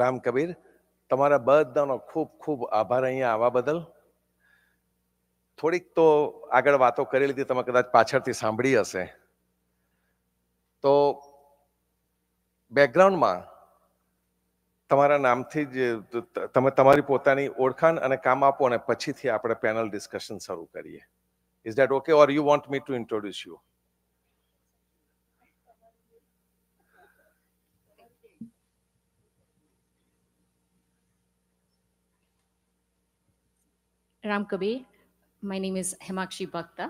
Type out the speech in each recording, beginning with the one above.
રામ કબીર તમારા બધાનો ખૂબ ખૂબ આભાર અહીંયા આવવા બદલ થોડીક તો આગળ વાતો કરી લીધી તમે કદાચ પાછળથી સાંભળી હશે તો બેકગ્રાઉન્ડમાં તમારા નામથી જ તમે તમારી પોતાની ઓળખાણ અને કામ આપો અને પછીથી આપણે પેનલ ડિસ્કશન શરૂ કરીએ is that okay or you want me to introduce you Ram Kabir. My name is Himakshi Bhakta.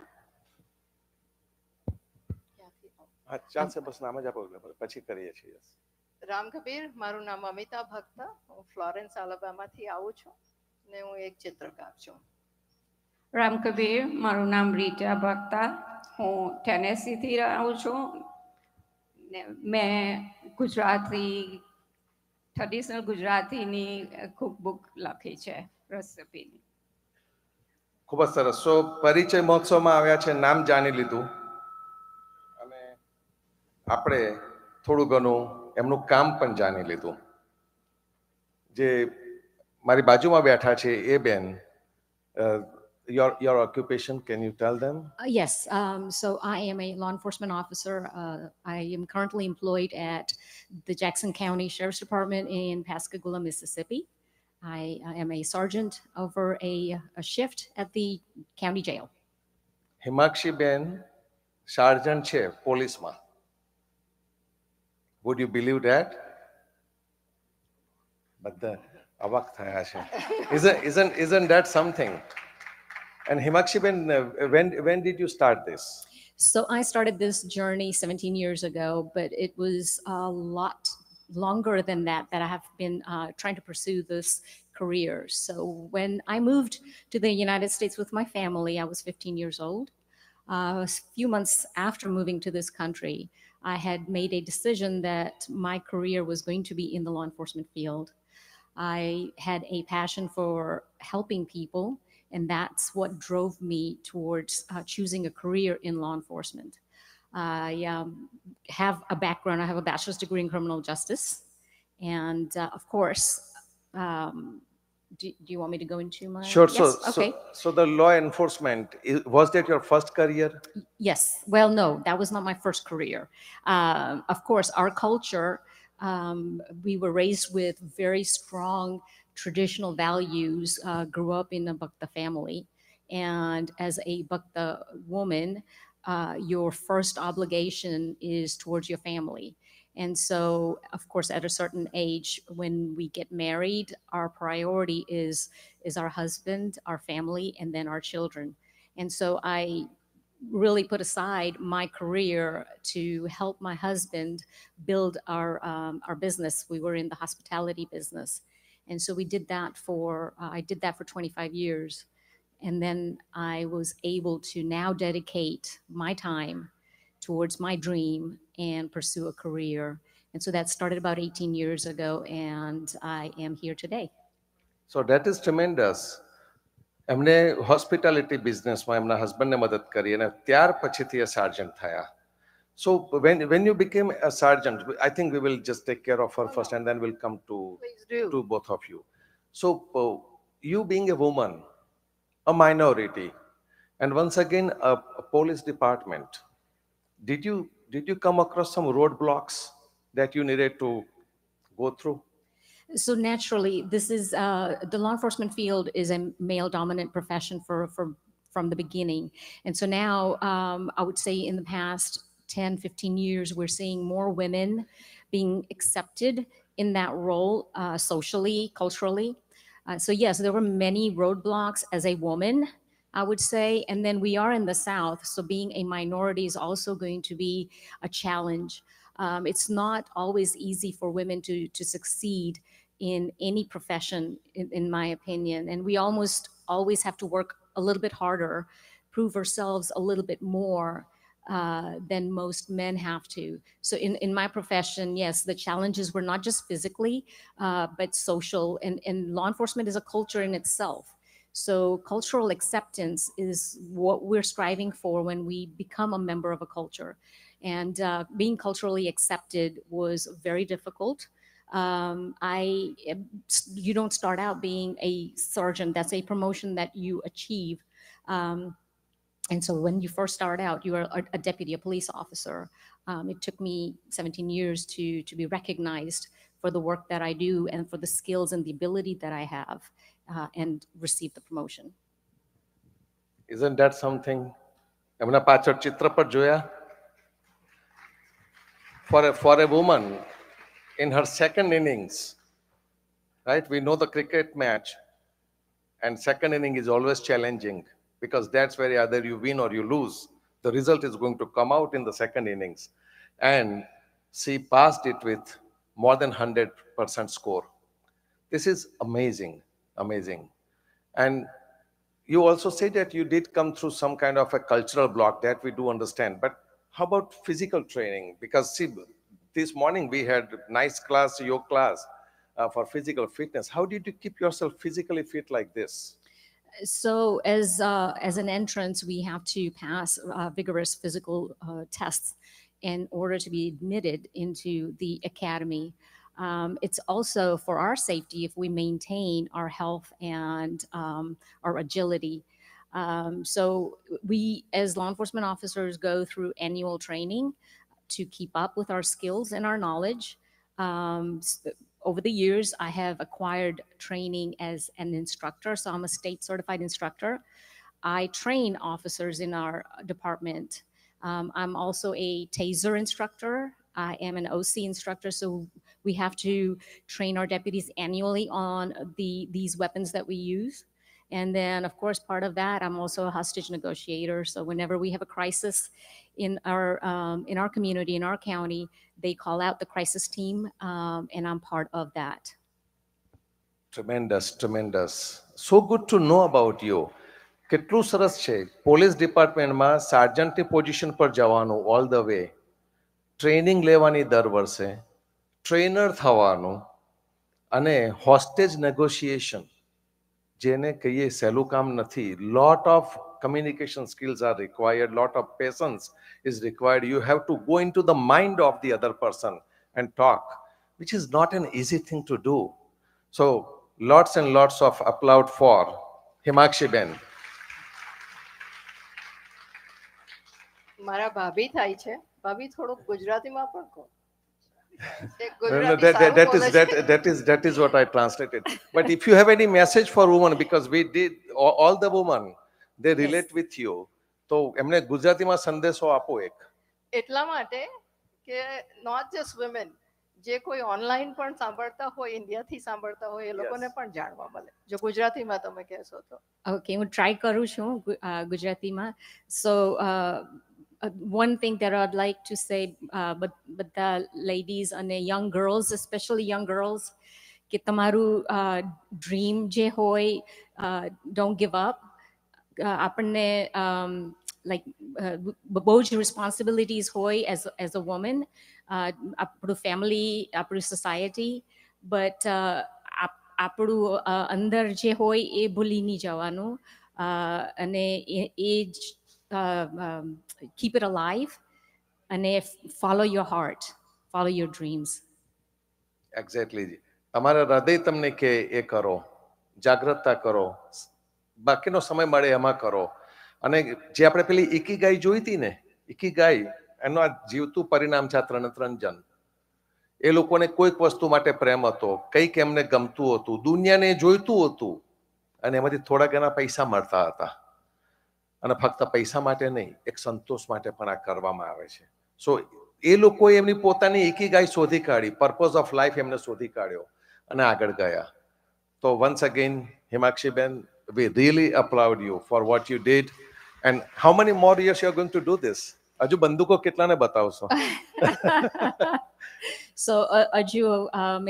ચાલશે બસ નામ જ આપો પછી કરીએ રામ કબીર મારું નામ અમિતા ભક્ત હું ફ્લોરેન્સ આલાબામાથી આવું છું ને હું એક ચિત્રકાર છું રામ કબીર મારું નામ રીટા ભક્તા હું ટેનેસીથી આવું છું ને મેં ગુજરાતી ટ્રેડિશનલ ગુજરાતીની કુક બુક લખી છે રેસિપીની ખૂબ જ સરસ સો પરિચય મહોત્સવમાં આવ્યા છે નામ જાણી લીધું અને આપણે થોડું ઘણું એમનું કામ પણ જાણી લીધું જે મારી બાજુમાં બેઠા છે એ બેન your your occupation can you tell them uh, yes um, so i am a law enforcement officer uh, i am currently employed at the jackson county sheriff's department in pascagoula mississippi I am a sergeant over a, shift at the county jail. Himakshi Ben, sergeant chief, police Would you believe that? But the isn't, isn't, isn't that something? And Himakshi Ben, uh, when, when did you start this? So I started this journey 17 years ago, but it was a lot longer than that that I have been uh, trying to pursue this career. So when I moved to the United States with my family, I was 15 years old. Uh, a few months after moving to this country, I had made a decision that my career was going to be in the law enforcement field. I had a passion for helping people, and that's what drove me towards uh, choosing a career in law enforcement. I um, have a background, I have a bachelor's degree in criminal justice. And uh, of course, um, do, do, you want me to go into my? Sure. Yes? So, okay. So, so, the law enforcement, was that your first career? Yes. Well, no, that was not my first career. Uh, of course, our culture, um, we were raised with very strong traditional values, uh, grew up in a Bhakta family. And as a Bhakta woman, uh, your first obligation is towards your family. And so, of course, at a certain age, when we get married, our priority is is our husband, our family, and then our children. And so, I really put aside my career to help my husband build our um, our business. We were in the hospitality business, and so we did that for uh, I did that for 25 years and then I was able to now dedicate my time towards my dream and pursue a career. And so that started about 18 years ago, and I am here today. So that is tremendous. I have a hospitality business. My husband helped me. I was a sergeant. So when, when you became a sergeant, I think we will just take care of her first, and then we'll come to, to both of you. So uh, you being a woman, a minority, and once again, a, a police department. Did you, did you come across some roadblocks that you needed to go through? so naturally this is uh, the law enforcement field is a male dominant profession for, for from the beginning and so now um, i would say in the past 10 15 years we're seeing more women being accepted in that role uh, socially culturally uh, so yes, there were many roadblocks as a woman, I would say. And then we are in the South, so being a minority is also going to be a challenge. Um, it's not always easy for women to to succeed in any profession, in, in my opinion. And we almost always have to work a little bit harder, prove ourselves a little bit more uh, than most men have to. So in, in my profession, yes, the challenges were not just physically, uh, but social. And, and law enforcement is a culture in itself. So cultural acceptance is what we're striving for when we become a member of a culture. And uh, being culturally accepted was very difficult. Um, I, you don't start out being a sergeant. That's a promotion that you achieve. Um, and so when you first start out, you are a deputy, a police officer. Um, it took me 17 years to, to be recognized for the work that I do and for the skills and the ability that I have uh, and receive the promotion. Isn't that something? એમના પાછળ for a, for a woman in her second innings right we know the cricket match and second inning is always challenging because that's where either you win or you lose. The result is going to come out in the second innings. And she passed it with more than 100% score. This is amazing, amazing. And you also say that you did come through some kind of a cultural block that we do understand. But how about physical training? Because see, this morning we had nice class, your class uh, for physical fitness. How did you keep yourself physically fit like this? so as uh, as an entrance, we have to pass uh, vigorous physical uh, tests in order to be admitted into the academy. Um, it's also for our safety if we maintain our health and um, our agility. Um, so we, as law enforcement officers, go through annual training to keep up with our skills and our knowledge. Um, so over the years, I have acquired training as an instructor. So I'm a state certified instructor. I train officers in our department. Um, I'm also a taser instructor. I am an OC instructor, so we have to train our deputies annually on the these weapons that we use. And then, of course, part of that, I'm also a hostage negotiator. So whenever we have a crisis in our um, in our community, in our county, they call out the crisis team, um, and I'm part of that. Tremendous, tremendous. So good to know about you. કેટલું police department police sergeant position position પર all the way. Training training લેવાની દર વર્ષે trainer થવાનું અને hostage negotiation. જેને કહીએ સહેલું કામ નથી lot of communication skills are required lot of patience is required you have to go into the mind of the other person and talk which is not an easy thing to do so lots and lots of applaud for himakshi ben મારા ભાભી થાય છે ભાભી થોડુંક ગુજરાતીમાં પણ કહો no, that, that, that is that that is that is what I translated. But if you have any message for women, because we did all, all the women, they relate yes. with you. તો એમને ગુજરાતીમાં સંદેશો આપો એક એટલા માટે કે not just women જે કોઈ ઓનલાઈન પણ સાંભળતા હોય ઇન્ડિયાથી સાંભળતા હોય એ લોકોને પણ જાણવા મળે જો ગુજરાતીમાં તમે કહેશો તો ઓકે હું ટ્રાય કરું છું ગુજરાતીમાં સો uh, one thing that I'd like to say, uh, but but the ladies and the young girls, especially young girls, get tamaru uh, dream jehoi uh, don't give up. Uh, like, um, like boj uh, responsibilities hoy as as a woman, uh, family, apuru society, but uh, under jehoi જે હોય javano, ભૂલી age. Uh, um, keep it alive અને follow your heart follow your dreams exactly તમારા હૃદય તમને કે એ કરો જાગૃતતા કરો બાકીનો સમય મળે એમાં કરો અને જે આપણે પેલી એકી ગાય જોઈ હતી ને એકી ગાય એનો આ જીવતું પરિણામ છે આ ત્રણ ત્રણ જન એ લોકોને કોઈક વસ્તુ માટે પ્રેમ હતો કંઈક એમને ગમતું હતું દુનિયાને જોઈતું હતું અને એમાંથી થોડાક એના પૈસા મળતા હતા અને ફક્ત પૈસા માટે નહીં એક સંતોષ માટે પણ આ કરવામાં આવે છે સો એ લોકોએ એમની પોતાની એકી ગાય શોધી કાઢી પર્પઝ ઓફ લાઈફ એમને શોધી કાઢ્યો અને આગળ ગયા તો once again Himakshiben we really applaud you for what you did and how many more years you are going to do this હજુ બંદૂકો કેટલાને બતાવશો સો હજુ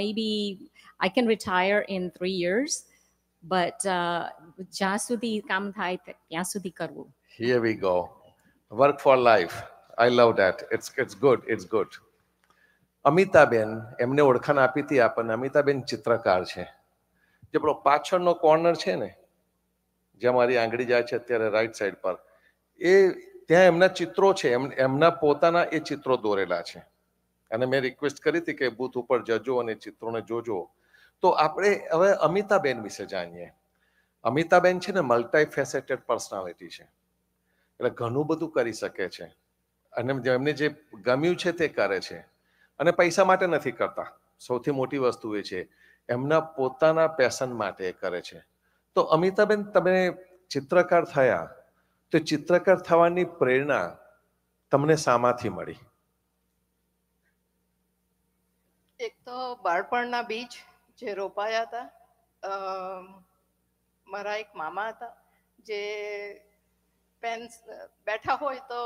maybe I can retire in three years but uh, જ્યાં સુધી કામ થાય ત્યાં સુધી કરવું here we go work for life i love that it's it's good it's good અમિતાબેન એમને ઓળખાણ આપી હતી આપણને અમિતાબેન ચિત્રકાર છે જે પેલો પાછળનો કોર્નર છે ને જે મારી આંગળી જાય છે અત્યારે રાઈટ સાઈડ પર એ ત્યાં એમના ચિત્રો છે એમના પોતાના એ ચિત્રો દોરેલા છે અને મેં રિક્વેસ્ટ કરી હતી કે બૂથ ઉપર જજો અને ચિત્રોને જોજો તો આપણે હવે અમિતાબેન વિશે જાણીએ અમિતાબેન છે ને મલ્ટાઈ ફેસેટેડ પર્સનાલિટી છે એટલે ઘણું બધું કરી શકે છે અને એમને જે ગમ્યું છે તે કરે છે અને પૈસા માટે નથી કરતા સૌથી મોટી વસ્તુ એ છે એમના પોતાના પેશન માટે કરે છે તો અમિતાબેન તમે ચિત્રકાર થયા તો ચિત્રકાર થવાની પ્રેરણા તમને શામાંથી મળી એક તો બાળપણના બીજ જે રોપાયા હતા મારા એક મામા હતા જે પેન બેઠા હોય તો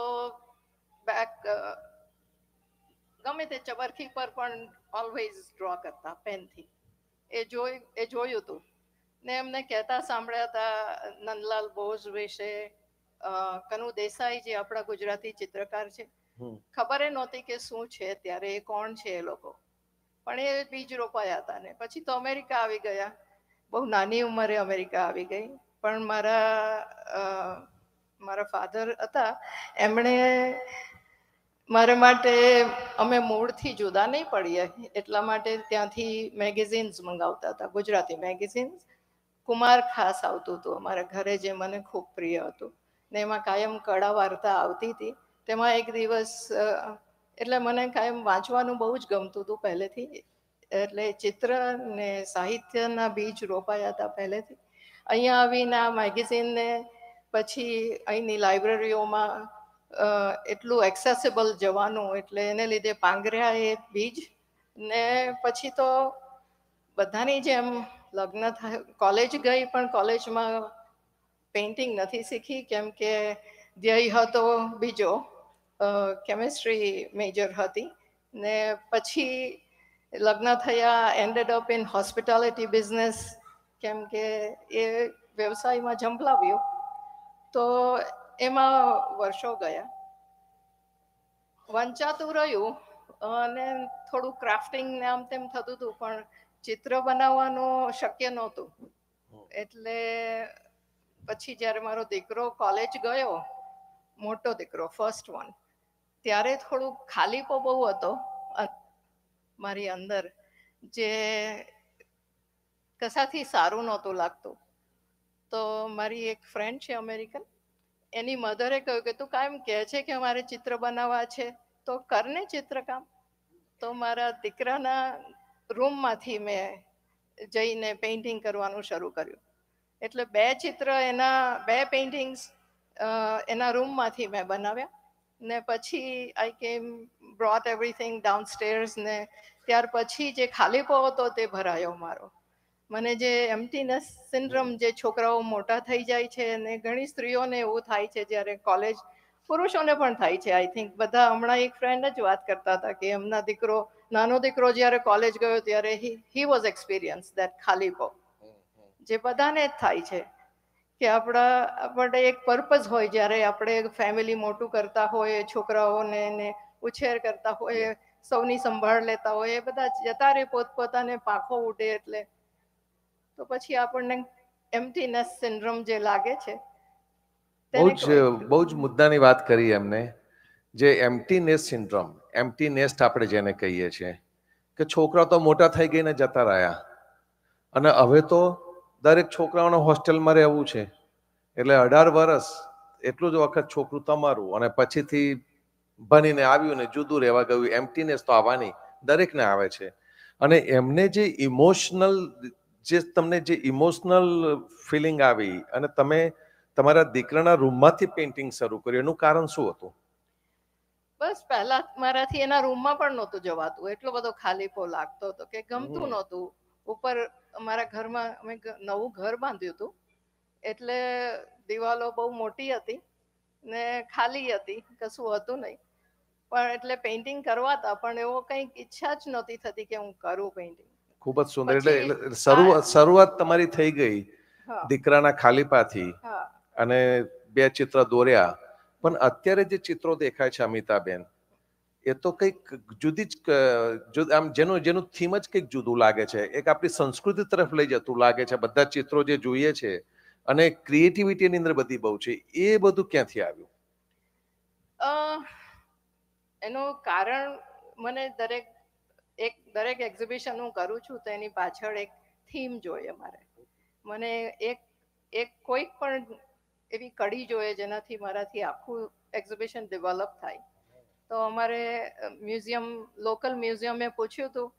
બેક ગમે તે ચબરખી પર પણ ઓલવેઝ ડ્રો કરતા પેનથી એ જોઈ એ જોયું હતું ને એમને કહેતા સાંભળ્યા હતા નંદલાલ બોઝ વિશે કનુ દેસાઈ જે આપણા ગુજરાતી ચિત્રકાર છે ખબર એ નહોતી કે શું છે ત્યારે એ કોણ છે એ લોકો પણ એ બીજ રોપાયા હતા ને પછી તો અમેરિકા આવી ગયા બહુ નાની ઉંમરે અમેરિકા આવી ગઈ પણ મારા મારા ફાધર હતા એમણે મારા માટે અમે મૂળથી જુદા નહીં પડીએ એટલા માટે ત્યાંથી મેગેઝિન્સ મંગાવતા હતા ગુજરાતી મેગેઝિન્સ કુમાર ખાસ આવતું હતું અમારા ઘરે જે મને ખૂબ પ્રિય હતું ને એમાં કાયમ કળા વાર્તા આવતી હતી તેમાં એક દિવસ એટલે મને કાંઈ વાંચવાનું બહુ જ ગમતું હતું પહેલેથી એટલે ચિત્ર ને સાહિત્યના બીજ રોપાયા હતા પહેલેથી અહીંયા આવીને આ મેગેઝિનને પછી અહીંની લાઇબ્રેરીઓમાં એટલું એક્સેસિબલ જવાનું એટલે એને લીધે પાંગર્યા એ બીજ ને પછી તો બધાની જેમ લગ્ન થાય કોલેજ ગઈ પણ કોલેજમાં પેઇન્ટિંગ નથી શીખી કેમ કે ધ્યેય હતો બીજો કેમિસ્ટ્રી મેજર હતી ને પછી લગ્ન થયા ended up in hospitality business કેમ કે એ વ્યવસાયમાં જંપલાવ્યો તો એમાં વર્ષો ગયા વંચાતું રહ્યું અને થોડું ક્રાફ્ટિંગ ને આમ તેમ થતું હતું પણ ચિત્ર બનાવવાનું શક્ય નહોતું એટલે પછી જ્યારે મારો દીકરો કોલેજ ગયો મોટો દીકરો ફર્સ્ટ વન ત્યારે થોડું ખાલીપો બહુ હતો મારી અંદર જે કશાથી સારું નહોતું લાગતું તો મારી એક ફ્રેન્ડ છે અમેરિકન એની મધરે કહ્યું કે તું કાયમ કહે છે કે અમારે ચિત્ર બનાવવા છે તો કરને ચિત્રકામ તો મારા દીકરાના રૂમમાંથી મેં જઈને પેઇન્ટિંગ કરવાનું શરૂ કર્યું એટલે બે ચિત્ર એના બે પેઇન્ટિંગ્સ એના રૂમમાંથી મેં બનાવ્યા ને પછી આઈ કેમ બ્રોટ એવરીથિંગ ડાઉનસ્ટેર્સ ને ત્યાર પછી જે ખાલીપો હતો તે ભરાયો મારો મને જે એમ્પટીનેસ સિન્ડ્રમ જે છોકરાઓ મોટા થઈ જાય છે અને ઘણી સ્ત્રીઓને એવું થાય છે જ્યારે કોલેજ પુરુષોને પણ થાય છે આઈ થિંક બધા હમણાં એક ફ્રેન્ડ જ વાત કરતા હતા કે એમના દીકરો નાનો દીકરો જ્યારે કોલેજ ગયો ત્યારે હી વોઝ એક્સપિરિયન્સ દેટ ખાલીપો જે બધાને જ થાય છે કે આપણા આપણે એક પર્પઝ હોય જ્યારે આપણે ફેમિલી મોટું કરતા હોય છોકરાઓને ને ઉછેર કરતા હોય સૌની સંભાળ લેતા હોય એ બધા જતા રહે પોતપોતાને પાખો ઉડે એટલે તો પછી આપણને એમ્પટીનેસ સિન્ડ્રોમ જે લાગે છે બહુ જ બહુ જ મુદ્દાની વાત કરી એમને જે એમ્પટીનેસ સિન્ડ્રોમ એમ્પટીનેસ્ટ આપણે જેને કહીએ છીએ કે છોકરા તો મોટા થઈ ગઈને જતા રહ્યા અને હવે તો દરેક છોકરાઓને હોસ્ટેલમાં રહેવું છે એટલે અઢાર વર્ષ એટલું જ વખત છોકરું તમારું અને પછીથી ભણીને આવ્યું ને જુદું રહેવા ગયું એમ્પટીનેસ તો આવવાની દરેકને આવે છે અને એમને જે ઇમોશનલ જે તમને જે ઇમોશનલ ફિલિંગ આવી અને તમે તમારા દીકરાના રૂમમાંથી પેઇન્ટિંગ શરૂ કર્યું એનું કારણ શું હતું બસ પહેલા મારાથી એના રૂમમાં પણ નહોતું જવાતું એટલો બધો ખાલીપો લાગતો હતો કે ગમતું નહોતું ઉપર અમારા ઘરમાં અમે નવું ઘર બાંધ્યું હતું એટલે દિવાલો બહુ મોટી હતી ને ખાલી હતી કશું હતું નહીં પણ એટલે પેઇન્ટિંગ કરવાતા પણ એવો કંઈક ઈચ્છા જ નહોતી થતી કે હું કરું પેઇન્ટિંગ ખૂબ જ સુંદર એટલે શરૂઆત શરૂઆત તમારી થઈ ગઈ દીકરાના ખાલીપાથી અને બે ચિત્ર દોર્યા પણ અત્યારે જે ચિત્રો દેખાય છે અમિતાબેન એ તો કંઈક જુદી જ આમ જેનું જેનું થીમ જ કંઈક જુદું લાગે છે એક આપણી સંસ્કૃતિ તરફ લઈ જતું લાગે છે બધા ચિત્રો જે જોઈએ છે અને ક્રિએટિવિટીની અંદર બધી બહુ છે એ બધું ક્યાંથી આવ્યું એનું કારણ મને દરેક એક દરેક એક્ઝિબિશન હું કરું છું તો એની પાછળ એક થીમ જોઈએ મારે મને એક એક કોઈ પણ એવી કડી જોઈએ જેનાથી મારાથી આખું એક્ઝિબિશન ડેવલપ થાય તો અમારે મ્યુઝિયમ લોકલ મ્યુઝિયમે પૂછ્યું હતું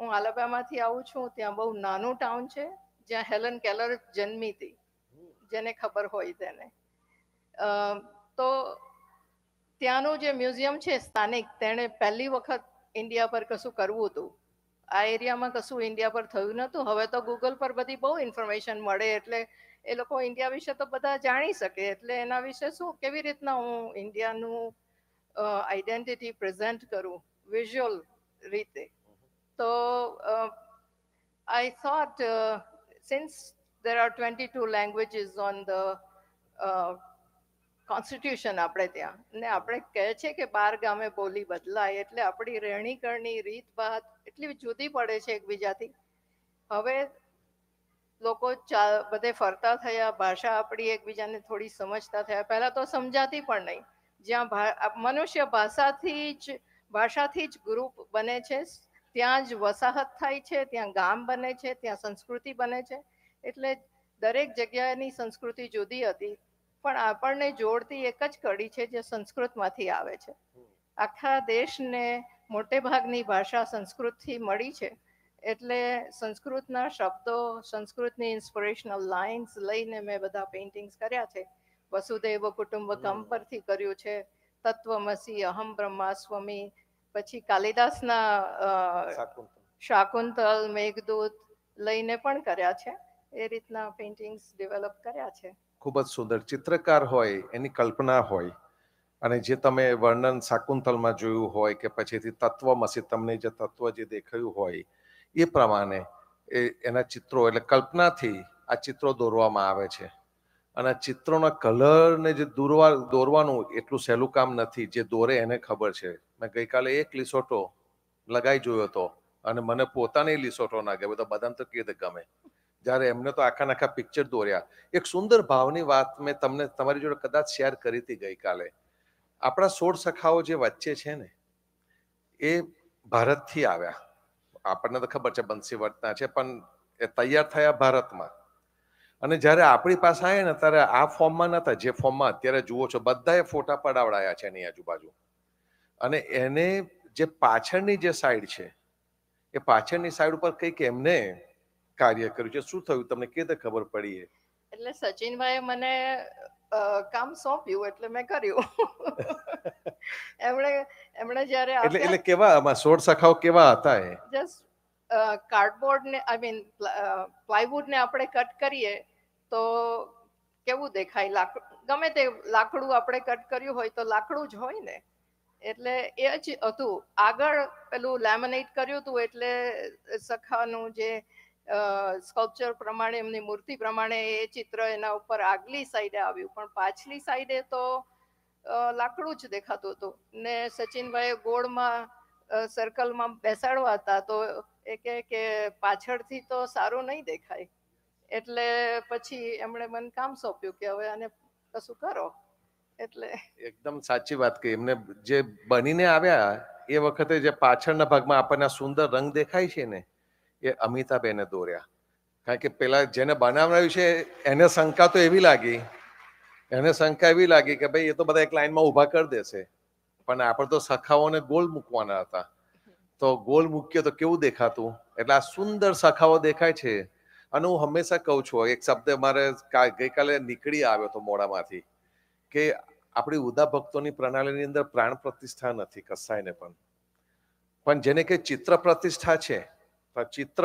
હું આલાબામાંથી આવું છું ત્યાં બહુ નાનું ટાઉન છે જ્યાં હેલન કેલર જન્મી હતી જેને ખબર હોય તેને તો ત્યાંનું જે મ્યુઝિયમ છે સ્થાનિક તેણે પહેલી વખત ઇન્ડિયા પર કશું કરવું હતું આ એરિયામાં કશું ઇન્ડિયા પર થયું નહોતું હવે તો ગૂગલ પર બધી બહુ ઇન્ફોર્મેશન મળે એટલે એ લોકો ઇન્ડિયા વિશે તો બધા જાણી શકે એટલે એના વિશે શું કેવી રીતના હું ઇન્ડિયાનું આઈડેન્ટિટી પ્રેઝન્ટ કરું વિઝ્યુઅલ રીતે તો I thought since since are are two languages on the uh, constitution આપણે ત્યાં ને આપણે કહે છે કે બાર ગામે બોલી બદલાય એટલે આપણી રહેણીકરણની રીત ભાત એટલી જુદી પડે છે એકબીજાથી હવે લોકો ચા બધે ફરતા થયા ભાષા આપણી એકબીજાને થોડી સમજતા થયા પહેલાં તો સમજાતી પણ નહીં જ્યાં મનુષ્ય ભાષાથી જ ભાષાથી જ ગ્રુપ બને છે ત્યાં જ વસાહત થાય છે ત્યાં ગામ બને છે ત્યાં સંસ્કૃતિ બને છે એટલે દરેક જગ્યાની સંસ્કૃતિ જુદી હતી પણ આપણને જોડતી એક જ કડી છે જે સંસ્કૃતમાંથી આવે છે આખા દેશને મોટે ભાગની ભાષા સંસ્કૃતથી મળી છે એટલે સંસ્કૃતના શબ્દો સંસ્કૃતની ઇન્સ્પિરેશનલ લાઇન્સ લઈને મેં બધા પેઇન્ટિંગ્સ કર્યા છે વસુદૈવ કુટુંબકમ પરથી કર્યું છે તત્વમસી અહમ બ્રહ્માસ્વમી પછી કાલિદાસના શાકુંતલ મેઘદૂત લઈને પણ કર્યા છે એ રીતના પેઇન્ટિંગ્સ ડેવલપ કર્યા છે ખૂબ જ સુંદર ચિત્રકાર હોય એની કલ્પના હોય અને જે તમે વર્ણન શાકુંતલમાં જોયું હોય કે પછીથી તત્વમસી તમને જે તત્વ જે દેખાયું હોય એ પ્રમાણે એના ચિત્રો એટલે કલ્પનાથી આ ચિત્રો દોરવામાં આવે છે અને આ ચિત્રોના કલરને જે દોરવા દોરવાનું એટલું સહેલું કામ નથી જે દોરે એને ખબર છે મેં ગઈકાલે એક લિસોટો લગાઈ જોયો હતો અને મને પોતાને લિસોટો ના ગયો બધા બધાને તો કીધે ગમે જ્યારે એમને તો આખા નાખા પિક્ચર દોર્યા એક સુંદર ભાવની વાત મેં તમને તમારી જોડે કદાચ શેર કરી હતી ગઈકાલે આપણા સોળ સખાઓ જે વચ્ચે છે ને એ ભારતથી આવ્યા આપણને તો ખબર છે બંસીવટના છે પણ એ તૈયાર થયા ભારતમાં અને જ્યારે આપણી પાસે આવ્યા ને ત્યારે આ ફોર્મમાં નહોતા જે ફોર્મમાં અત્યારે જુઓ છો બધાએ ફોટા પડાવડાયા છે એની આજુબાજુ અને એને જે પાછળની જે સાઈડ છે એ પાછળની સાઈડ ઉપર કંઈક એમને કાર્ય કર્યું છે શું થયું તમને કે ખબર પડી એટલે સચિનભાઈએ મને કામ સોંપ્યું એટલે મેં કર્યું એમણે એમણે જ્યારે એટલે એટલે કેવા આમાં સોળ શાખાઓ કેવા હતા એ જસ્ટ કાર્ડબોર્ડ ને આઈ મીન પ્લાયવુડ ને આપણે કટ કરીએ તો કેવું દેખાય લાકડું ગમે તે લાકડું આપણે કટ કર્યું હોય તો લાકડું જ હોય ને એટલે એ જ હતું આગળ પેલું લેમિનેટ કર્યું હતું એટલે સખાનું જે સ્કલ્પચર પ્રમાણે એમની મૂર્તિ પ્રમાણે એ ચિત્ર એના ઉપર આગલી સાઈડે આવ્યું પણ પાછલી સાઈડે તો લાકડું જ દેખાતું હતું ને સચિનભાઈ ગોળમાં સર્કલમાં બેસાડવા હતા તો એ કે પાછળથી તો સારું નહીં દેખાય એટલે પછી એમણે મને કામ સોંપ્યું કે હવે આને કશું કરો એટલે એકદમ સાચી વાત કહી એમને જે બનીને આવ્યા એ વખતે જે પાછળના ભાગમાં આપણને સુંદર રંગ દેખાય છે ને એ અમિતાબેને દોર્યા કારણ કે પેલા જેને બનાવડાવ્યું છે એને શંકા તો એવી લાગી એને શંકા એવી લાગી કે ભાઈ એ તો બધા એક લાઈનમાં ઊભા કરી દેશે પણ આપણે તો સખાઓને ગોલ મૂકવાના હતા તો ગોલ મૂકીએ તો કેવું દેખાતું એટલે આ સુંદર સખાઓ દેખાય છે અને હું હંમેશા કહું છું એક શબ્દ મારે ગઈકાલે નીકળી આવ્યો હતો મોડામાંથી કે આપણી ઉદા ભક્તોની પ્રણાલીની અંદર પ્રાણ પ્રતિષ્ઠા નથી કસાયને પણ પણ જેને કે ચિત્ર પ્રતિષ્ઠા છે ચિત્ર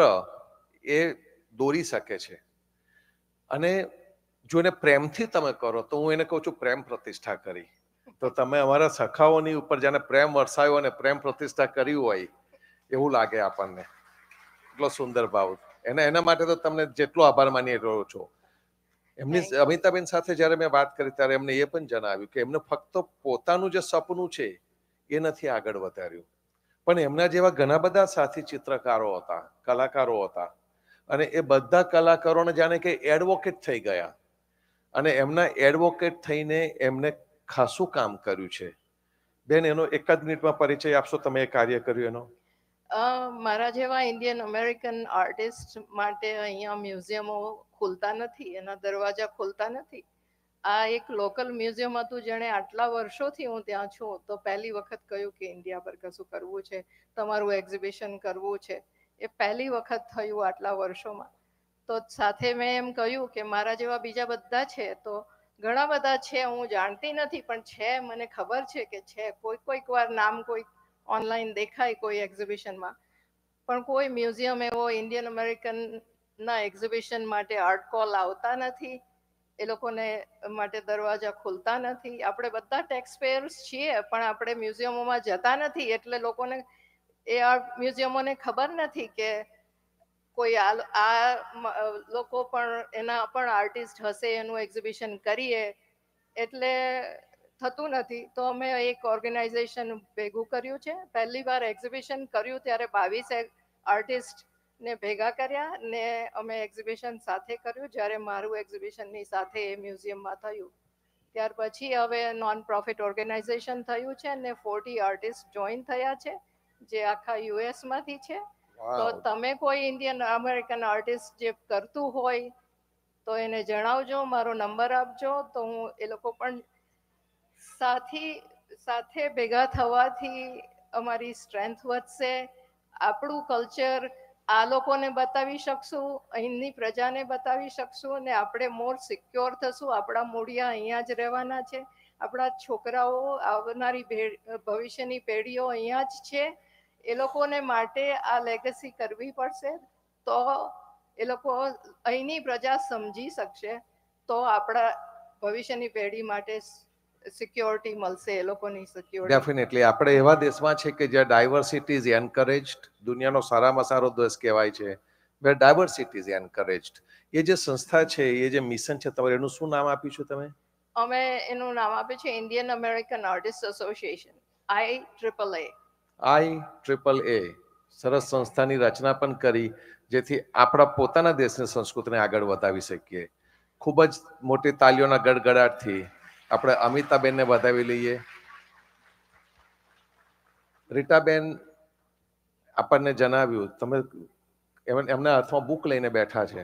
એ દોરી શકે છે અને જો એને પ્રેમથી તમે કરો તો હું એને કહું છું પ્રેમ પ્રતિષ્ઠા કરી તો તમે અમારા સખાઓની ઉપર જેને પ્રેમ વરસાયો અને પ્રેમ પ્રતિષ્ઠા કરી હોય એવું લાગે આપણને એટલો સુંદર ભાવ એના એના માટે તો તમને જેટલો આભાર માની રહ્યો છો એમની અમિતાબેન સાથે જ્યારે મેં વાત કરી ત્યારે એમને એ પણ જણાવ્યું કે એમને ફક્ત પોતાનું જે સપનું છે એ નથી આગળ વધાર્યું પણ એમના જેવા ઘણા બધા સાથી ચિત્રકારો હતા કલાકારો હતા અને એ બધા કલાકારોને જાણે કે એડવોકેટ થઈ ગયા અને એમના એડવોકેટ થઈને એમને ખાસું કામ કર્યું છે બેન એનો એક જ મિનિટમાં પરિચય આપશો તમે એ કાર્ય કર્યું એનો મારા જેવા ઇન્ડિયન અમેરિકન આર્ટિસ્ટ માટે અહીંયા મ્યુઝિયમો ખોલતા નથી એના દરવાજા ખોલતા નથી આ એક લોકલ મ્યુઝિયમ હતું જેણે આટલા વર્ષોથી હું ત્યાં છું તો પહેલી વખત કહ્યું કે ઇન્ડિયા પર કશું કરવું છે તમારું એક્ઝિબિશન કરવું છે એ પહેલી વખત થયું આટલા વર્ષોમાં તો સાથે મેં એમ કહ્યું કે મારા જેવા બીજા બધા છે તો ઘણા બધા છે હું જાણતી નથી પણ છે મને ખબર છે કે છે કોઈ કોઈક વાર નામ કોઈક ઓનલાઈન દેખાય કોઈ એક્ઝિબિશનમાં પણ કોઈ મ્યુઝિયમ એવો ઇન્ડિયન અમેરિકનના એક્ઝિબિશન માટે આર્ટ કોલ આવતા નથી એ લોકોને માટે દરવાજા ખુલતા નથી આપણે બધા ટેક્સ પેયર્સ છીએ પણ આપણે મ્યુઝિયમોમાં જતા નથી એટલે લોકોને એ આ મ્યુઝિયમોને ખબર નથી કે કોઈ આ આ લોકો પણ એના પણ આર્ટિસ્ટ હશે એનું એક્ઝિબિશન કરીએ એટલે થતું નથી તો અમે એક ઓર્ગેનાઇઝેશન ભેગું કર્યું છે પહેલી વાર એક્ઝિબિશન કર્યું ત્યારે બાવીસ આર્ટિસ્ટ ને ભેગા કર્યા ને અમે એક્ઝિબિશન સાથે કર્યું જ્યારે મારું એક્ઝિબિશનની સાથે એ મ્યુઝિયમમાં થયું ત્યાર પછી હવે નોન પ્રોફિટ ઓર્ગેનાઇઝેશન થયું છે ને ફોર્ટી આર્ટિસ્ટ જોઈન થયા છે જે આખા યુએસમાંથી છે તો તમે કોઈ ઇન્ડિયન અમેરિકન આર્ટિસ્ટ જે કરતું હોય તો એને જણાવજો મારો નંબર આપજો તો હું એ લોકો પણ સાથે સાથે ભેગા થવાથી અમારી સ્ટ્રેન્થ વધશે આપણું કલ્ચર આ લોકોને બતાવી શકશું અહીંની પ્રજાને બતાવી શકશું ને આપણે મોર સિક્યોર થશું આપણા મૂળિયા અહીંયા જ રહેવાના છે આપણા છોકરાઓ આવનારી ભવિષ્યની પેઢીઓ અહીંયા જ છે એ લોકોને માટે આ લેગસી કરવી પડશે તો એ લોકો અહીંની પ્રજા સમજી શકશે તો આપણા ભવિષ્યની પેઢી માટે સિક્યોરિટી મળશે એ લોકોની સિક્યોરિટી ડેફિનેટલી આપણે એવા દેશમાં છે કે જ્યાં ડાયવર્સિટી ઇઝ એન્કરેજ્ડ દુનિયાનો સારામાં સારો દેશ કહેવાય છે વેર ડાયવર્સિટી ઇઝ એન્કરેજ્ડ એ જે સંસ્થા છે એ જે મિશન છે તમારે એનું શું નામ આપ્યું છે તમે અમે એનું નામ આપ્યું છે Indian American artist association I triple A I triple A સરસ સંસ્થાની રચના પણ કરી જેથી આપણા પોતાના દેશની સંસ્કૃતિને આગળ વધાવી શકીએ ખૂબ જ મોટી તાલીઓના ગડગડાટથી આપણે અમિતાબેનને વધાવી લઈએ રીટાબેન આપણને જણાવ્યું તમે એમના હાથમાં બુક લઈને બેઠા છે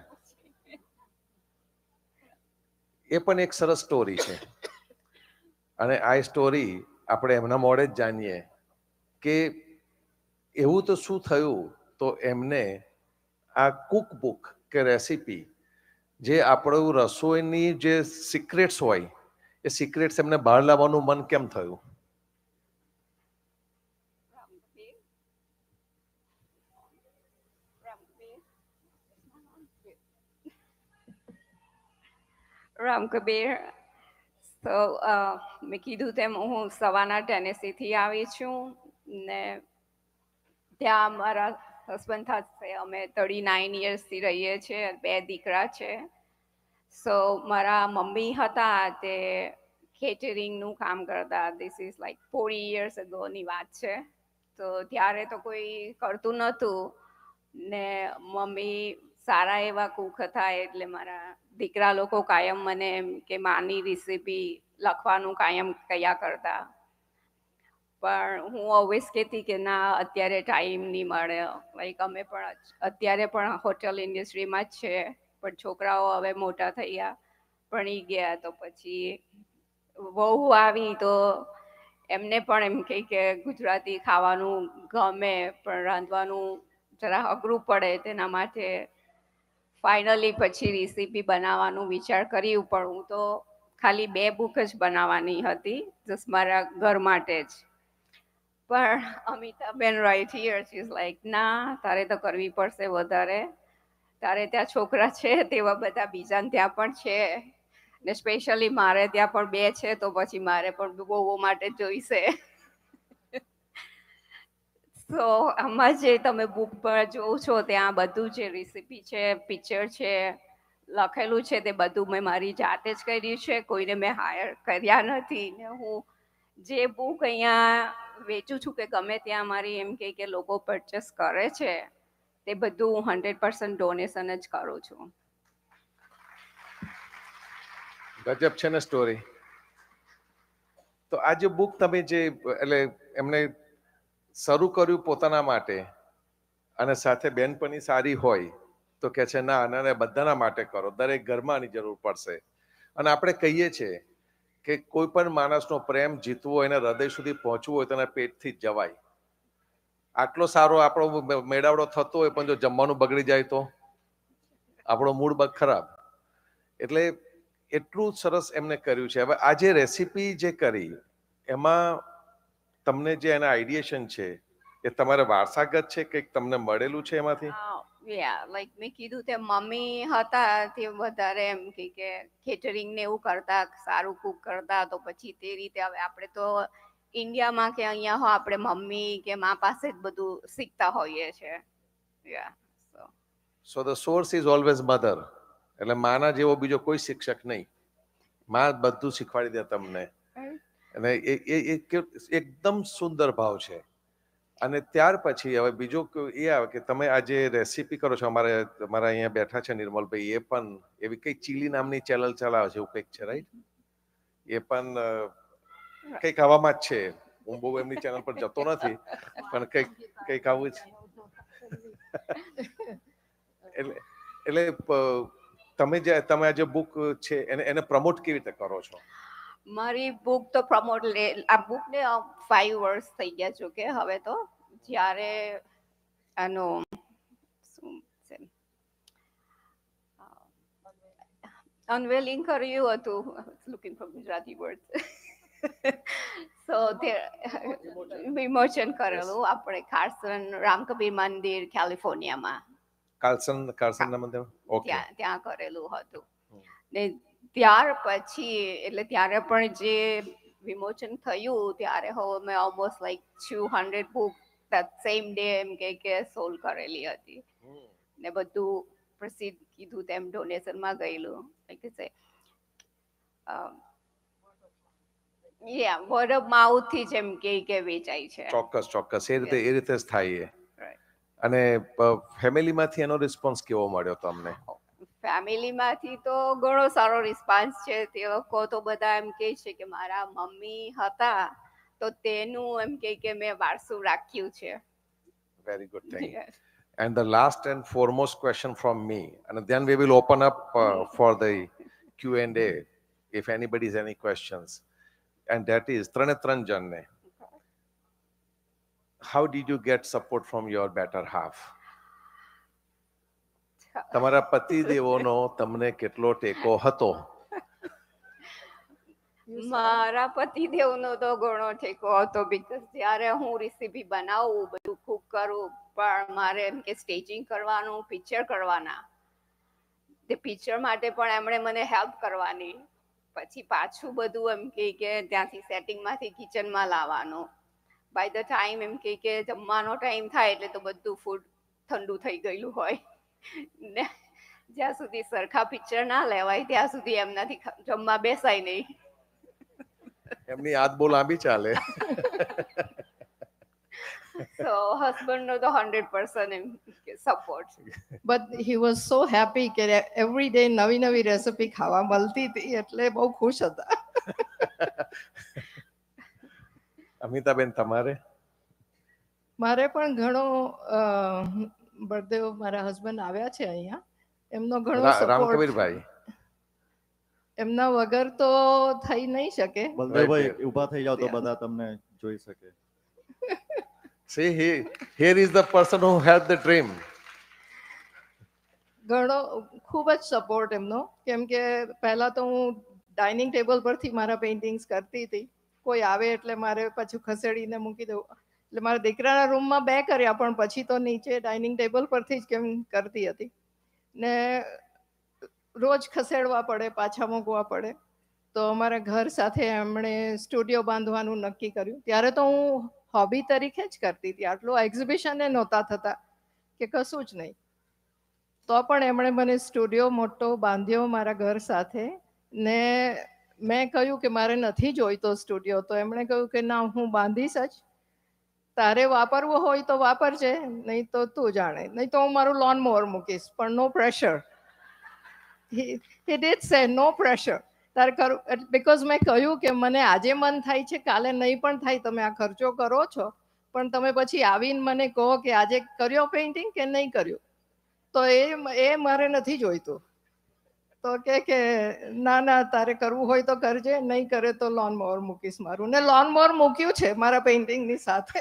એ પણ એક સરસ સ્ટોરી છે અને આ સ્ટોરી આપણે એમના મોડે જ જાણીએ કે એવું તો શું થયું તો એમને આ કુક બુક કે રેસીપી જે આપણું રસોઈની જે સિક્રેટ્સ હોય એ સિક્રેટ્સ એમને બહાર લાવવાનું મન કેમ થયું રામ કબીર તો મેં કીધું તેમ હું સવાના ટેનેસીથી આવી છું ને ત્યાં અમારા હસબન્ડ સાથે અમે થર્ટી નાઇન યર્સથી રહીએ છીએ બે દીકરા છે સો મારા મમ્મી હતા તે કેટરિંગનું કામ કરતા this is like forty years અગોની વાત છે તો ત્યારે તો કોઈ કરતું નહોતું ને મમ્મી સારા એવા કુક હતા એટલે મારા દીકરા લોકો કાયમ મને એમ કે માની રેસીપી લખવાનું કાયમ કયા કરતા પણ હું ઓલવેઝ કહેતી કે ના અત્યારે ટાઈમ નહીં મળે લાઈક અમે પણ અત્યારે પણ હોટેલ ઇન્ડસ્ટ્રીમાં જ છે પણ છોકરાઓ હવે મોટા થયા ભણી ગયા તો પછી વહુ આવી તો એમને પણ એમ કહે કે ગુજરાતી ખાવાનું ગમે પણ રાંધવાનું જરા અઘરું પડે તેના માટે ફાઇનલી પછી રેસીપી બનાવવાનું વિચાર કર્યું પણ હું તો ખાલી બે બુક જ બનાવવાની હતી જસ્ટ મારા ઘર માટે જ પણ Amitaben right here she is like ના તારે તો કરવી પડશે વધારે તારે ત્યાં છોકરા છે તેવા બધા બીજાને ત્યાં પણ છે ને સ્પેશિયલી મારે ત્યાં પણ બે છે તો પછી મારે પણ બહુ માટે જોઈશે તો આમાં જે તમે બુક પર જોઉં છો ત્યાં બધું જે રેસીપી છે પિક્ચર છે લખેલું છે તે બધું મેં મારી જાતે જ કર્યું છે કોઈને મેં હાયર કર્યા નથી ને હું જે બુક અહીંયા વેચું છું કે ગમે ત્યાં મારી એમ કે લોકો પરચેસ કરે છે તે બધું હું હંડ્રેડ પર્સન્ટ ડોનેશન જ કરું છું ગજબ છે ને સ્ટોરી તો આ જે બુક તમે જે એટલે એમને શરૂ કર્યું પોતાના માટે અને સાથે બેનપણી સારી હોય તો કે છે ના આને બધાના માટે કરો દરેક ઘરમાં આની જરૂર પડશે અને આપણે કહીએ છીએ કે કોઈ પણ માણસનો પ્રેમ જીતવો એને હૃદય સુધી પહોંચવું હોય તો એના પેટથી જ જવાય આટલો સારો આપણો મેળાવડો થતો હોય પણ જો જમવાનું બગડી જાય તો આપણો મૂળ બગ ખરાબ એટલે એટલું સરસ એમને કર્યું છે હવે આ જે રેસીપી જે કરી એમાં તમને જે એના આઈડિયેશન છે એ તમારે વારસાગત છે કે તમને મળેલું છે એમાંથી લાઈક મેં કીધું તે મમ્મી હતા તે વધારે એમ કે કેટરિંગ ને એવું કરતા સારું કુક કરતા તો પછી તે રીતે હવે આપણે તો ઇન્ડિયામાં કે અહીંયા હો આપણે મમ્મી કે મા પાસે જ બધું શીખતા હોઈએ છે yeah so the source is always mother એટલે માના જેવો બીજો કોઈ શિક્ષક નહીં માં બધું શીખવાડી દે તમને અને એ એકદમ સુંદર ભાવ છે અને ત્યાર પછી હવે બીજો એ આવે કે તમે આ જે રેસીપી કરો છો અમારે તમારા અહીંયા બેઠા છે નિર્મલભાઈ એ પણ એવી કઈ ચીલી નામની ચેનલ ચલાવે છે એવું કંઈક છે રાઈટ એ પણ કંઈક આવામાં જ છે હું બહુ એમની ચેનલ પર જતો નથી પણ કંઈક કંઈક આવું જ એટલે એટલે તમે જે તમે આ જે બુક છે એને એને પ્રમોટ કેવી રીતે કરો છો મારી બુક તો પ્રમોટ લે આ બુક ને ફાઈવ વર્ષ થઈ ગયા છો કે હવે તો જ્યારે આનો શું અનવેલિંગ કર્યું હતું looking for Gujarati word so વિમોચન કરેલું આપણે કાર્સન રામકબીર મંદિર કેલિફોર્નિયામાં કાર્સન કાર્સન મંદિર ઓકે ત્યાં કરેલું હતું ને ત્યાર પછી એટલે ત્યારે પણ જે વિમોચન થયું ત્યારે હવે મેં almost like two hundred book same day એમ કે કે સોલ કરેલી હતી ને બધું પ્રસિદ્ધ કીધું તેમ ડોનેશનમાં ગયેલું લાઈક યા વર્ડ માઉથ થી જેમ કે કે વેચાય છે ચોક્કસ ચોક્કસ એ રીતે એ રીતે જ થાય અને ફેમિલીમાંથી એનો રિસ્પોન્સ કેવો મળ્યો તમને ફેમિલીમાંથી તો ઘણો સારો રિસ્પોન્સ છે તે લોકો તો બધા એમ કહે છે કે મારા મમ્મી હતા તો તેનું એમ કે મેં વારસું રાખ્યું છે very good thing and the last and foremost question from me અને then we will open up for the Q and A if anybody has any questions and that is Tranetran Janne. How did you get support from your better half? તમારા પતિ દેવોનો તમને કેટલો ટેકો હતો મારા પતિ દેવનો તો ઘણો ટેકો હતો બીકોઝ જ્યારે હું રેસીપી બનાવું બધું કુક કરું પણ મારે એમ કે સ્ટેજિંગ કરવાનું પિક્ચર કરવાના તે પિક્ચર માટે પણ એમણે મને હેલ્પ કરવાની પછી પાછું બધું એમ કે કે ત્યાંથી સેટિંગમાંથી કિચનમાં લાવવાનો બાય ધ ટાઈમ એમ કે કે જમવાનો ટાઈમ થાય એટલે તો બધું ફૂડ ઠંડુ થઈ ગયેલું હોય ને જ્યાં સુધી સરખા પિક્ચર ના લેવાય ત્યાં સુધી એમનાથી જમવા બેસાય નહીં એમની યાદ બહુ લાંબી ચાલે so husband નો તો 100% support but he was so happy કે એવરી ડે નવી નવી રેસિપી ખાવા મળતી હતી એટલે બહુ ખુશ હતા અમિતાબેન તમારે મારે પણ ઘણો બળદેવ મારા હસબન્ડ આવ્યા છે અહીંયા એમનો ઘણો રામકબીરભાઈ એમના વગર તો થઈ નહીં શકે બળદેવભાઈ ઊભા થઈ જાવ તો બધા તમને જોઈ શકે See, he, here is the person who had the dream. ઘણો ખૂબ જ સપોર્ટ એમનો કેમ કે પહેલા તો હું ડાઇનિંગ ટેબલ પરથી મારા પેઇન્ટિંગ્સ કરતી હતી કોઈ આવે એટલે મારે પાછું ખસેડીને મૂકી દઉં એટલે મારા દીકરાના રૂમમાં બે કર્યા પણ પછી તો નીચે ડાઇનિંગ ટેબલ પરથી જ કેમ કરતી હતી ને રોજ ખસેડવા પડે પાછા મૂકવા પડે તો અમારા ઘર સાથે એમણે સ્ટુડિયો બાંધવાનું નક્કી કર્યું ત્યારે તો હું હોબી તરીકે જ કરતી હતી આટલું એક્ઝિબિશન એ નહોતા થતા કે કશું જ નહીં તો પણ એમણે મને સ્ટુડિયો મોટો બાંધ્યો મારા ઘર સાથે ને મેં કહ્યું કે મારે નથી જોઈતો સ્ટુડિયો તો એમણે કહ્યું કે ના હું બાંધીશ જ તારે વાપરવો હોય તો વાપરજે નહીં તો તું જાણે નહીં તો હું મારું લોન મોર મૂકીશ પણ no pressure he he did say no pressure તારે કરું બિકોઝ મેં કહ્યું કે મને આજે મન થાય છે કાલે નહીં પણ થાય તમે આ ખર્ચો કરો છો પણ તમે પછી આવીને મને કહો કે આજે કર્યો પેઇન્ટિંગ કે નહીં કર્યું તો એ એ મારે નથી જોઈતું તો કે કે ના ના તારે કરવું હોય તો કરજે નહીં કરે તો લોન મોર મૂકીશ મારું ને લોન મોર મૂક્યું છે મારા પેઇન્ટિંગની સાથે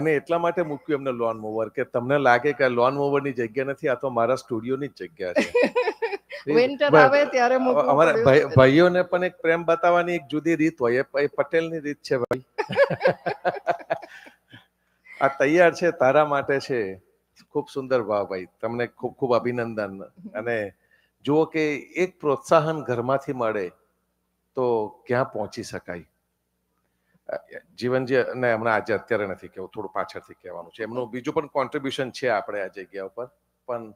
અને એટલા માટે મૂક્યું એમને લોન મોવર કે તમને લાગે કે લોન મોવરની જગ્યા નથી આ તો મારા સ્ટુડિયોની જ જગ્યા છે વિન્ટર આવે ત્યારે અમારા ભાઈઓને પણ એક પ્રેમ બતાવવાની એક જુદી રીત હોય એ પટેલની રીત છે ભાઈ આ તૈયાર છે તારા માટે છે ખૂબ સુંદર ભાવ ભાઈ તમને ખૂબ ખૂબ અભિનંદન અને જુઓ કે એક પ્રોત્સાહન ઘરમાંથી મળે તો ક્યાં પહોંચી શકાય જીવન જે ને હમણાં આજે અત્યારે નથી કેવું થોડું પાછળથી કહેવાનું છે એમનું બીજું પણ કોન્ટ્રીબ્યુશન છે આપણે આ જગ્યા ઉપર પણ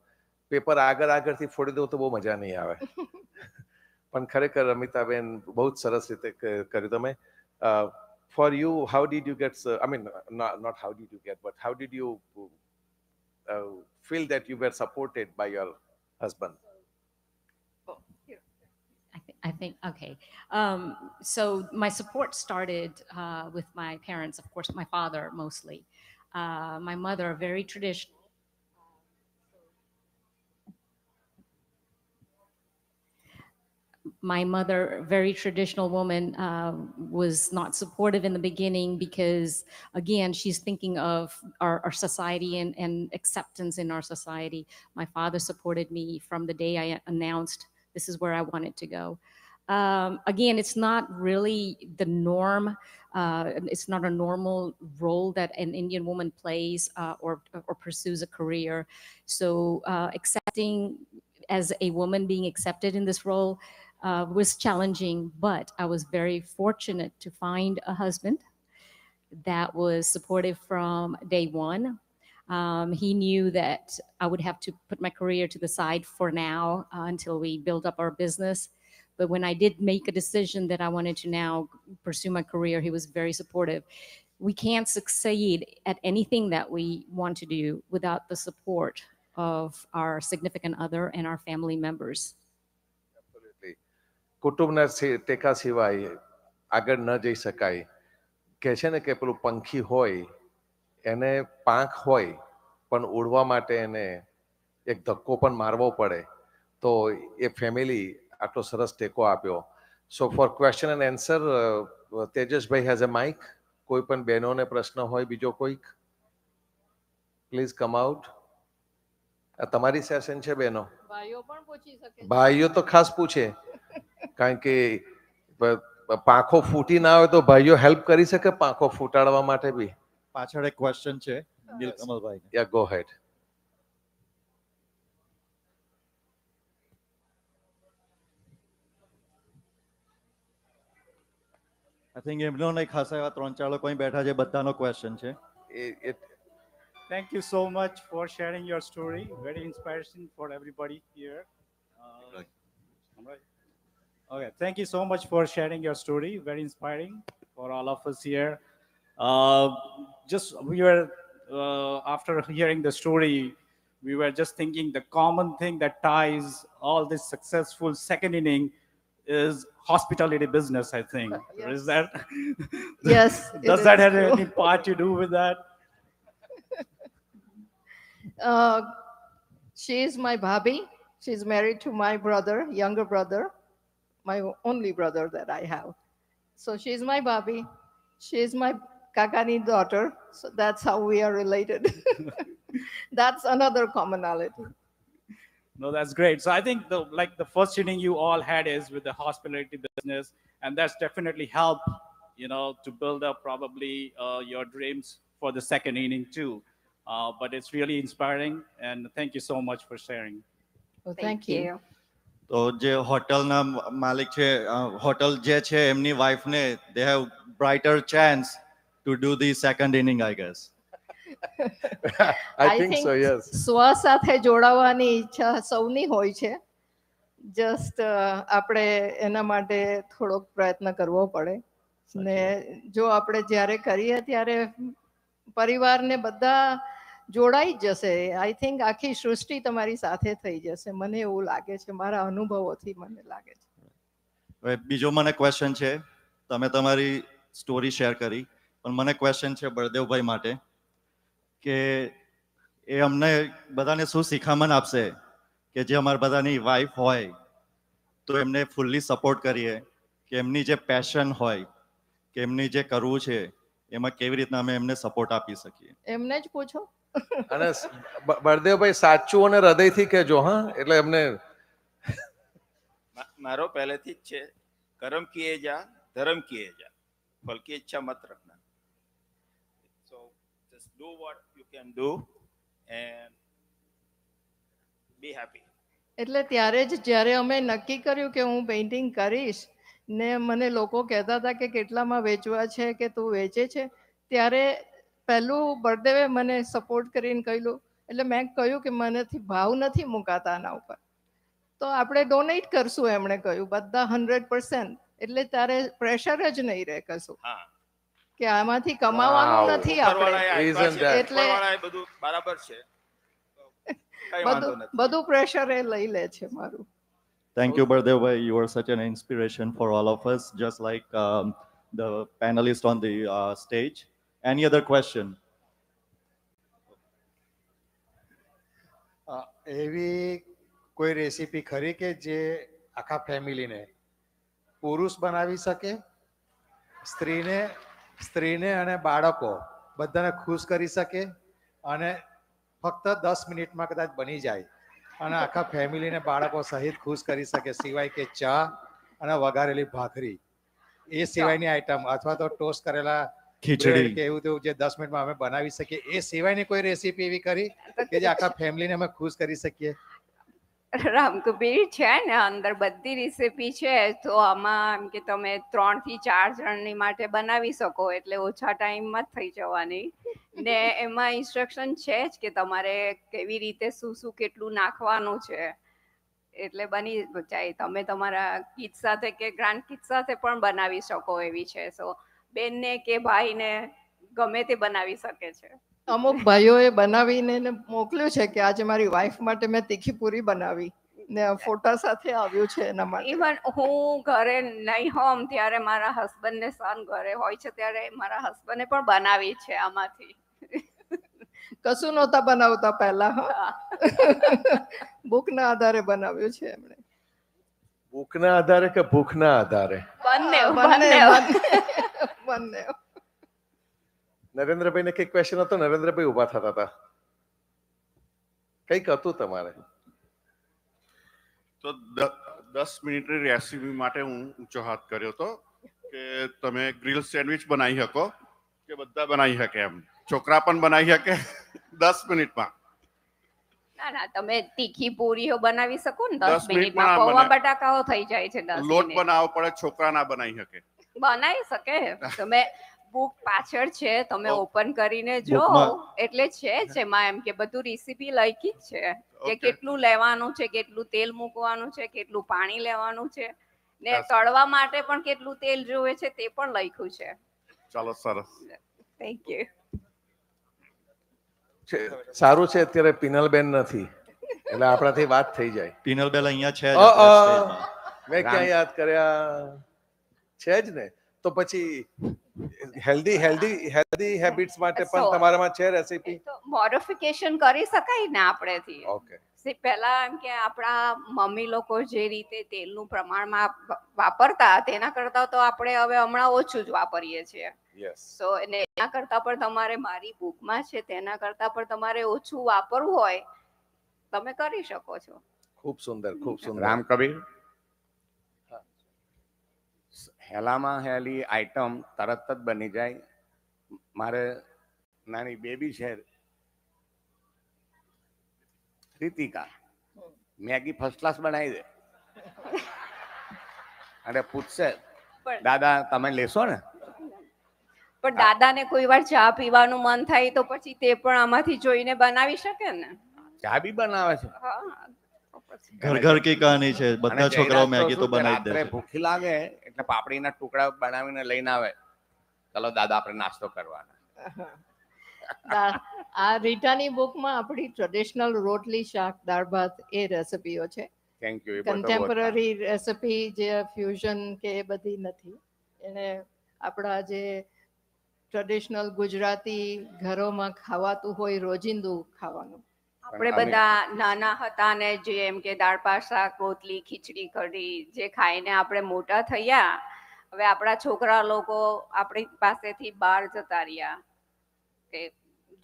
પેપર આગળ આગળથી ફોડી દઉં તો બહુ મજા નહીં આવે પણ ખરેખર રમિતાબેન બહુ જ સરસ રીતે કર્યું તમે for you how did you get I mean not how did you get but how did you feel that you were supported by your husband I think, okay. Um, so my support started uh, with my parents, of course, my father mostly. Uh, my mother, very traditional my mother, very traditional woman, uh, was not supportive in the beginning because, again, she's thinking of our, our society and, and, acceptance in our society. My father supported me from the day I announced this is where I wanted to go. Um, again, it's not really the norm. Uh, it's not a normal role that an Indian woman plays uh, or, or pursues a career. So uh, accepting as a woman being accepted in this role uh, was challenging, but I was very fortunate to find a husband that was supportive from day one. Um, he knew that I would have to put my career to the side for now uh, until we build up our business. But when I did make a decision that I wanted to now pursue my career, he was very supportive. We can't succeed at anything that we want to do without the support of our significant other and our family members. કુટુંબના ટેકા સિવાય આગળ ન જઈ શકાય કે છે ને કે પેલું પંખી હોય એને પાંખ હોય પણ ઉડવા માટે એને એક ધક્કો પણ મારવો પડે તો એ ફેમિલી આટલો સરસ ટેકો આપ્યો so for question and answer Tejasbhai has a mic કોઈ પણ બહેનોને પ્રશ્ન હોય બીજો કોઈક પ્લીઝ કમ આઉટ તમારી સેશન છે બહેનો ભાઈઓ પણ ભાઈઓ તો ખાસ પૂછે કારણ કે પાંખો ફૂટી ના હોય તો ભાઈઓ હેલ્પ કરી શકે પાંખો ફૂટાડવા માટે બી પાછળ એક ક્વેશ્ચન છે નીલકમલભાઈ યા ગો હેડ આઈ થિંક એમનો નહીં ખાસા એવા ત્રણ ચાર લોકો બેઠા છે બધાનો ક્વેશ્ચન છે thank you so much for sharing your story very inspiration for everybody here Okay, thank you so much for sharing your story. Very inspiring for all of us here. Uh, just we were uh, after hearing the story, we were just thinking the common thing that ties all this successful second inning is hospitality business. I think yes. is that. yes. does that have true. any part to do with that? Uh, she is my bobby. She's married to my brother, younger brother my only brother that I have. So she's my Bobby. She's my Kakani daughter. So that's how we are related. that's another commonality. No, that's great. So I think the like the first meeting you all had is with the hospitality business, and that's definitely helped, you know, to build up probably uh, your dreams for the second inning too. Uh, but it's really inspiring, and thank you so much for sharing. Well, thank, thank you. you. તો જે હોટલના માલિક છે hotel જે છે એમની વાઈફને they have brighter chance to do the second inning I guess I think so yes સ્વ સાથે જોડાવાની ઈચ્છા સૌની હોય છે જસ્ટ આપણે એના માટે થોડોક પ્રયત્ન કરવો પડે ને જો આપણે જ્યારે કરીએ ત્યારે પરિવારને બધા જોડાઈ જશે આઈ થિંક આખી સૃષ્ટિ તમારી સાથે થઈ જશે મને એવું લાગે છે મારા અનુભવોથી મને લાગે છે હવે બીજો મને ક્વેશ્ચન છે તમે તમારી સ્ટોરી શેર કરી પણ મને ક્વેશ્ચન છે બળદેવભાઈ માટે કે એ અમને બધાને શું શિખામણ આપશે કે જે અમારા બધાની વાઈફ હોય તો એમને ફૂલ્લી સપોર્ટ કરીએ કે એમની જે પેશન હોય કે એમની જે કરવું છે એમાં કેવી રીતના અમે એમને સપોર્ટ આપી શકીએ એમને જ પૂછો અને બળદેવભાઈ સાચું અને હૃદયથી કહેજો હા એટલે એમને મારો પહેલેથી જ છે કર્મ કિયે જા ધર્મ કિયે જા ફલકી ઈચ્છા મત રખના so just do what you can do and be happy એટલે ત્યારે જ જ્યારે અમે નક્કી કર્યું કે હું પેઇન્ટિંગ કરીશ ને મને લોકો કહેતા હતા કે કેટલામાં વેચવા છે કે તું વેચે છે ત્યારે પહેલું બળદેવે મને સપોર્ટ કરીને કહ્યું એટલે મેં કહ્યું કે મનેથી ભાવ નથી મુકાતા આના ઉપર તો આપણે ડોનેટ કરશું એમણે કહ્યું બધા હંડ્રેડ પર્સન્ટ એટલે તારે પ્રેશર જ નહીં રહે કશું કે આમાંથી કમાવાનું નથી એટલે બરાબર છે બધું બધું પ્રેશર એ લઈ લે છે મારું Thank you, Bardevbhai. You are such an inspiration for all of us, જસ્ટ like um, the panelist on the uh, Any other question? એવી કોઈ રેસીપી ખરી કે જે આખા ફેમિલીને પુરુષ બનાવી શકે સ્ત્રીને સ્ત્રીને અને બાળકો બધાને ખુશ કરી શકે અને ફક્ત દસ મિનિટમાં કદાચ બની જાય અને આખા ફેમિલીને બાળકો સહિત ખુશ કરી શકે સિવાય કે ચા અને વઘારેલી ભાખરી એ સિવાયની આઈટમ અથવા તો ટોસ્ટ કરેલા ખીચડી કે એવું તેવું જે દસ મિનિટમાં અમે બનાવી શકીએ એ સિવાયની કોઈ રેસીપી એવી કરી કે જે આખા ફેમિલીને અમે ખુશ કરી શકીએ રામકબીર છે ને અંદર બધી રેસીપી છે તો આમાં એમ કે તમે ત્રણ થી ચાર જણની માટે બનાવી શકો એટલે ઓછા ટાઈમમાં જ થઈ જવાની ને એમાં ઇન્સ્ટ્રક્શન છે જ કે તમારે કેવી રીતે શું શું કેટલું નાખવાનું છે એટલે બની જાય તમે તમારા કિડ સાથે કે ગ્રાન્ડ કિડ સાથે પણ બનાવી શકો એવી છે સો બેનને કે ભાઈને ગમે તે બનાવી શકે છે અમુક ભાઈઓએ બનાવીને મોકલ્યું છે કે આજે મારી વાઈફ માટે મેં તીખી પૂરી બનાવી ને ફોટા સાથે આવ્યું છે એના માટે ઇવન હું ઘરે નહીં હોમ ત્યારે મારા હસબન્ડને સન ઘરે હોય છે ત્યારે મારા હસબન્ડે પણ બનાવી છે આમાંથી કશું નહોતા બનાવતા પહેલા હા બુકના આધારે બનાવ્યું છે એમણે ભૂખના આધારે કે ભૂખના આધારે બંને બંને બંને નરેન્દ્રભાઈ ને કઈ ક્વેશ્ચન હતો નરેન્દ્રભાઈ ઉભા થતા હતા કઈક હતું તમારે તો દસ મિનિટની રેસીપી માટે હું ઊંચો હાથ કર્યો હતો કે તમે ગ્રીલ સેન્ડવિચ બનાવી શકો કે બધા બનાવી શકે એમ છોકરા પણ બનાવી શકે દસ મિનિટમાં તમે તીખી પૂરીઓ બનાવી શકો ને દસ મિનિટમાં પૌવા બટાકાઓ થઈ જાય છે લોટ બનાવવો પડે છોકરા ના બનાવી શકે બનાવી શકે તમે બુક પાછળ છે તમે ઓપન કરીને જો એટલે છે જેમાં એમ કે બધું રેસીપી લખી જ છે કે કેટલું લેવાનું છે કેટલું તેલ મૂકવાનું છે કેટલું પાણી લેવાનું છે ને તળવા માટે પણ કેટલું તેલ જોવે છે તે પણ લખ્યું છે ચાલો સરસ થેન્ક યુ સારું છે અત્યારે પિનલબેન નથી એટલે આપણાથી વાત થઈ જાય પિનલબેન અહીંયા છે મેં ક્યાં યાદ કર્યા છે જ ને તો પછી હેલ્ધી હેલ્ધી હેલ્ધી હેબિટ્સ માટે પણ તમારામાં છે રેસિપી મોડિફિકેશન કરી શકાય ને આપણેથી ઓકે પહેલા એમ કે આપણા મમ્મી લોકો જે રીતે તેલનું પ્રમાણમાં વાપરતા તેના કરતા તો આપણે હવે હમણાં ઓછું જ વાપરીએ છીએ સો અને એના કરતા પણ તમારે મારી બુકમાં છે તેના કરતા પણ તમારે ઓછું વાપરવું હોય તમે કરી શકો છો ખૂબ સુંદર ખૂબ સુંદર રામ કબીર હેલામાં હેલી આઈટમ તરત જ બની જાય મારે નાની બેબી છે રીતિકા મેગી ફર્સ્ટ ક્લાસ બનાવી દે અને પૂછશે દાદા તમે લેશો ને પણ દાદાને કોઈ વાર ચા પીવાનું મન થાય તો પછી તે પણ આમાંથી જોઈને બનાવી શકે ને ચા બી બનાવે છે ઘર ઘર કી કહાની છે બધા છોકરાઓ મેગી તો બનાવી દે ભૂખી લાગે એટલે પાપડીના ટુકડા બનાવીને લઈને આવે ચલો દાદા આપણે નાસ્તો કરવાના આ રીટાની બુકમાં આપણી ટ્રેડિશનલ રોટલી શાક દાળ ભાત એ રેસિપીઓ છે થેન્ક યુ કન્ટેમ્પરરી રેસિપી જે ફ્યુઝન કે એ બધી નથી એને આપણા જે ટ્રેડિશનલ ગુજરાતી ઘરોમાં ખાવાતું હોય રોજિંદુ ખાવાનું આપણે બધા નાના હતા ને જે એમ કે દાળ પાસા કોટલી ખીચડી કઢી જે ખાઈને આપણે મોટા થયા હવે આપણા છોકરા લોકો આપણી પાસેથી બહાર જતા રહ્યા કે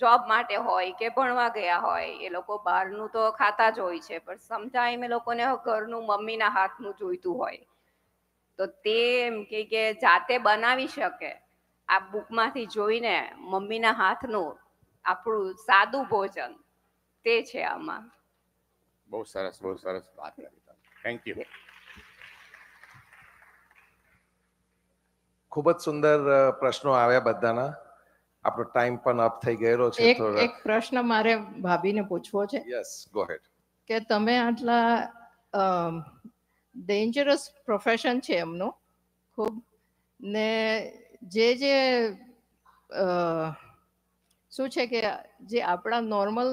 જોબ માટે હોય કે ભણવા ગયા હોય એ લોકો બહારનું તો ખાતા જ હોય છે પણ સમટાઈમ એ લોકોને ઘરનું મમ્મીના હાથનું જોઈતું હોય તો તે એમ કે જાતે બનાવી શકે આ બુકમાંથી જોઈને મમ્મીના હાથનું આપણું સાદું ભોજન તે છે આમાં બહુ સરસ બહુ સરસ વાત કરી થેન્ક યુ ખૂબ જ સુંદર પ્રશ્નો આવ્યા બધાના આપણો ટાઈમ પણ અપ થઈ ગયેલો છે એક એક પ્રશ્ન મારે ભાભીને પૂછવો છે યસ ગો હેડ કે તમે આટલા ડેન્જરસ પ્રોફેશન છે એમનું ખૂબ ને જે જે શું છે કે જે આપણા નોર્મલ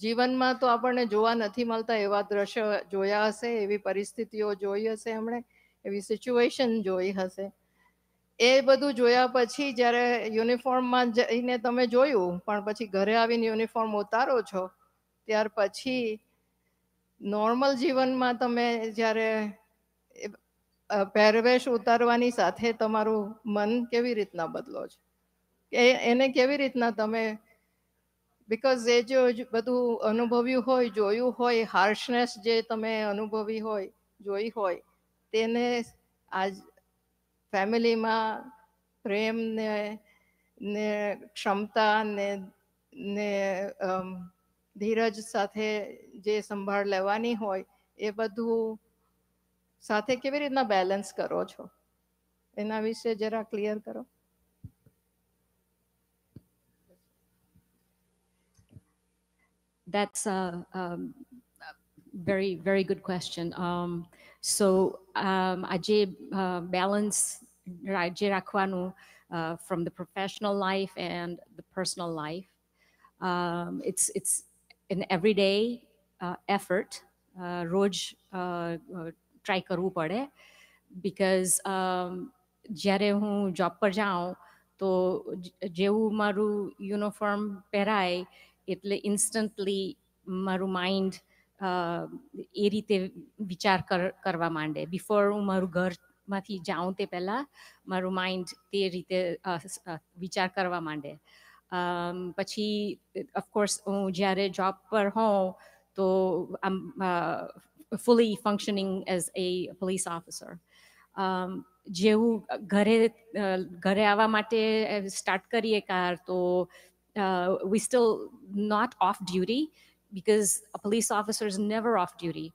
જીવનમાં તો આપણને જોવા નથી મળતા એવા દ્રશ્ય જોયા હશે એવી પરિસ્થિતિઓ જોઈ હશે હમણે એવી સિચ્યુએશન જોઈ હશે એ બધું જોયા પછી જ્યારે યુનિફોર્મમાં જઈને તમે જોયું પણ પછી ઘરે આવીને યુનિફોર્મ ઉતારો છો ત્યાર પછી નોર્મલ જીવનમાં તમે જ્યારે પહેરવેશ ઉતારવાની સાથે તમારું મન કેવી રીતના બદલો છે એ એને કેવી રીતના તમે બિકોઝ એ જો બધું અનુભવ્યું હોય જોયું હોય હાર્શનેસ જે તમે અનુભવી હોય જોઈ હોય તેને આજ ફેમિલીમાં પ્રેમને ને ક્ષમતા ને ને ધીરજ સાથે જે સંભાળ લેવાની હોય એ બધું સાથે કેવી રીતના બેલેન્સ કરો છો એના વિશે જરા ક્લિયર કરો That's a, very, very good question. Um, so um, uh, balance, જે balance uh, from the professional life and the personal life, um, it's, it's an everyday uh, effort. Uh, uh try કરવું પડે because um, જ્યારે હું job પર જાઉં તો જેવું મારું યુનિફોર્મ પહેરાય એટલે ઇન્સ્ટન્ટલી મારું માઇન્ડ એ રીતે વિચાર કરવા માંડે બિફોર હું મારું ઘરમાંથી જાઉં તે પહેલાં મારું માઇન્ડ તે રીતે વિચાર કરવા માંડે પછી ઓફકોર્સ હું જ્યારે જોબ પર હોઉં તો આમ fully functioning as a police officer um, જેવું ઘરે ઘરે આવવા માટે સ્ટાર્ટ કરીએ કાર તો we still because a police officer is never off duty.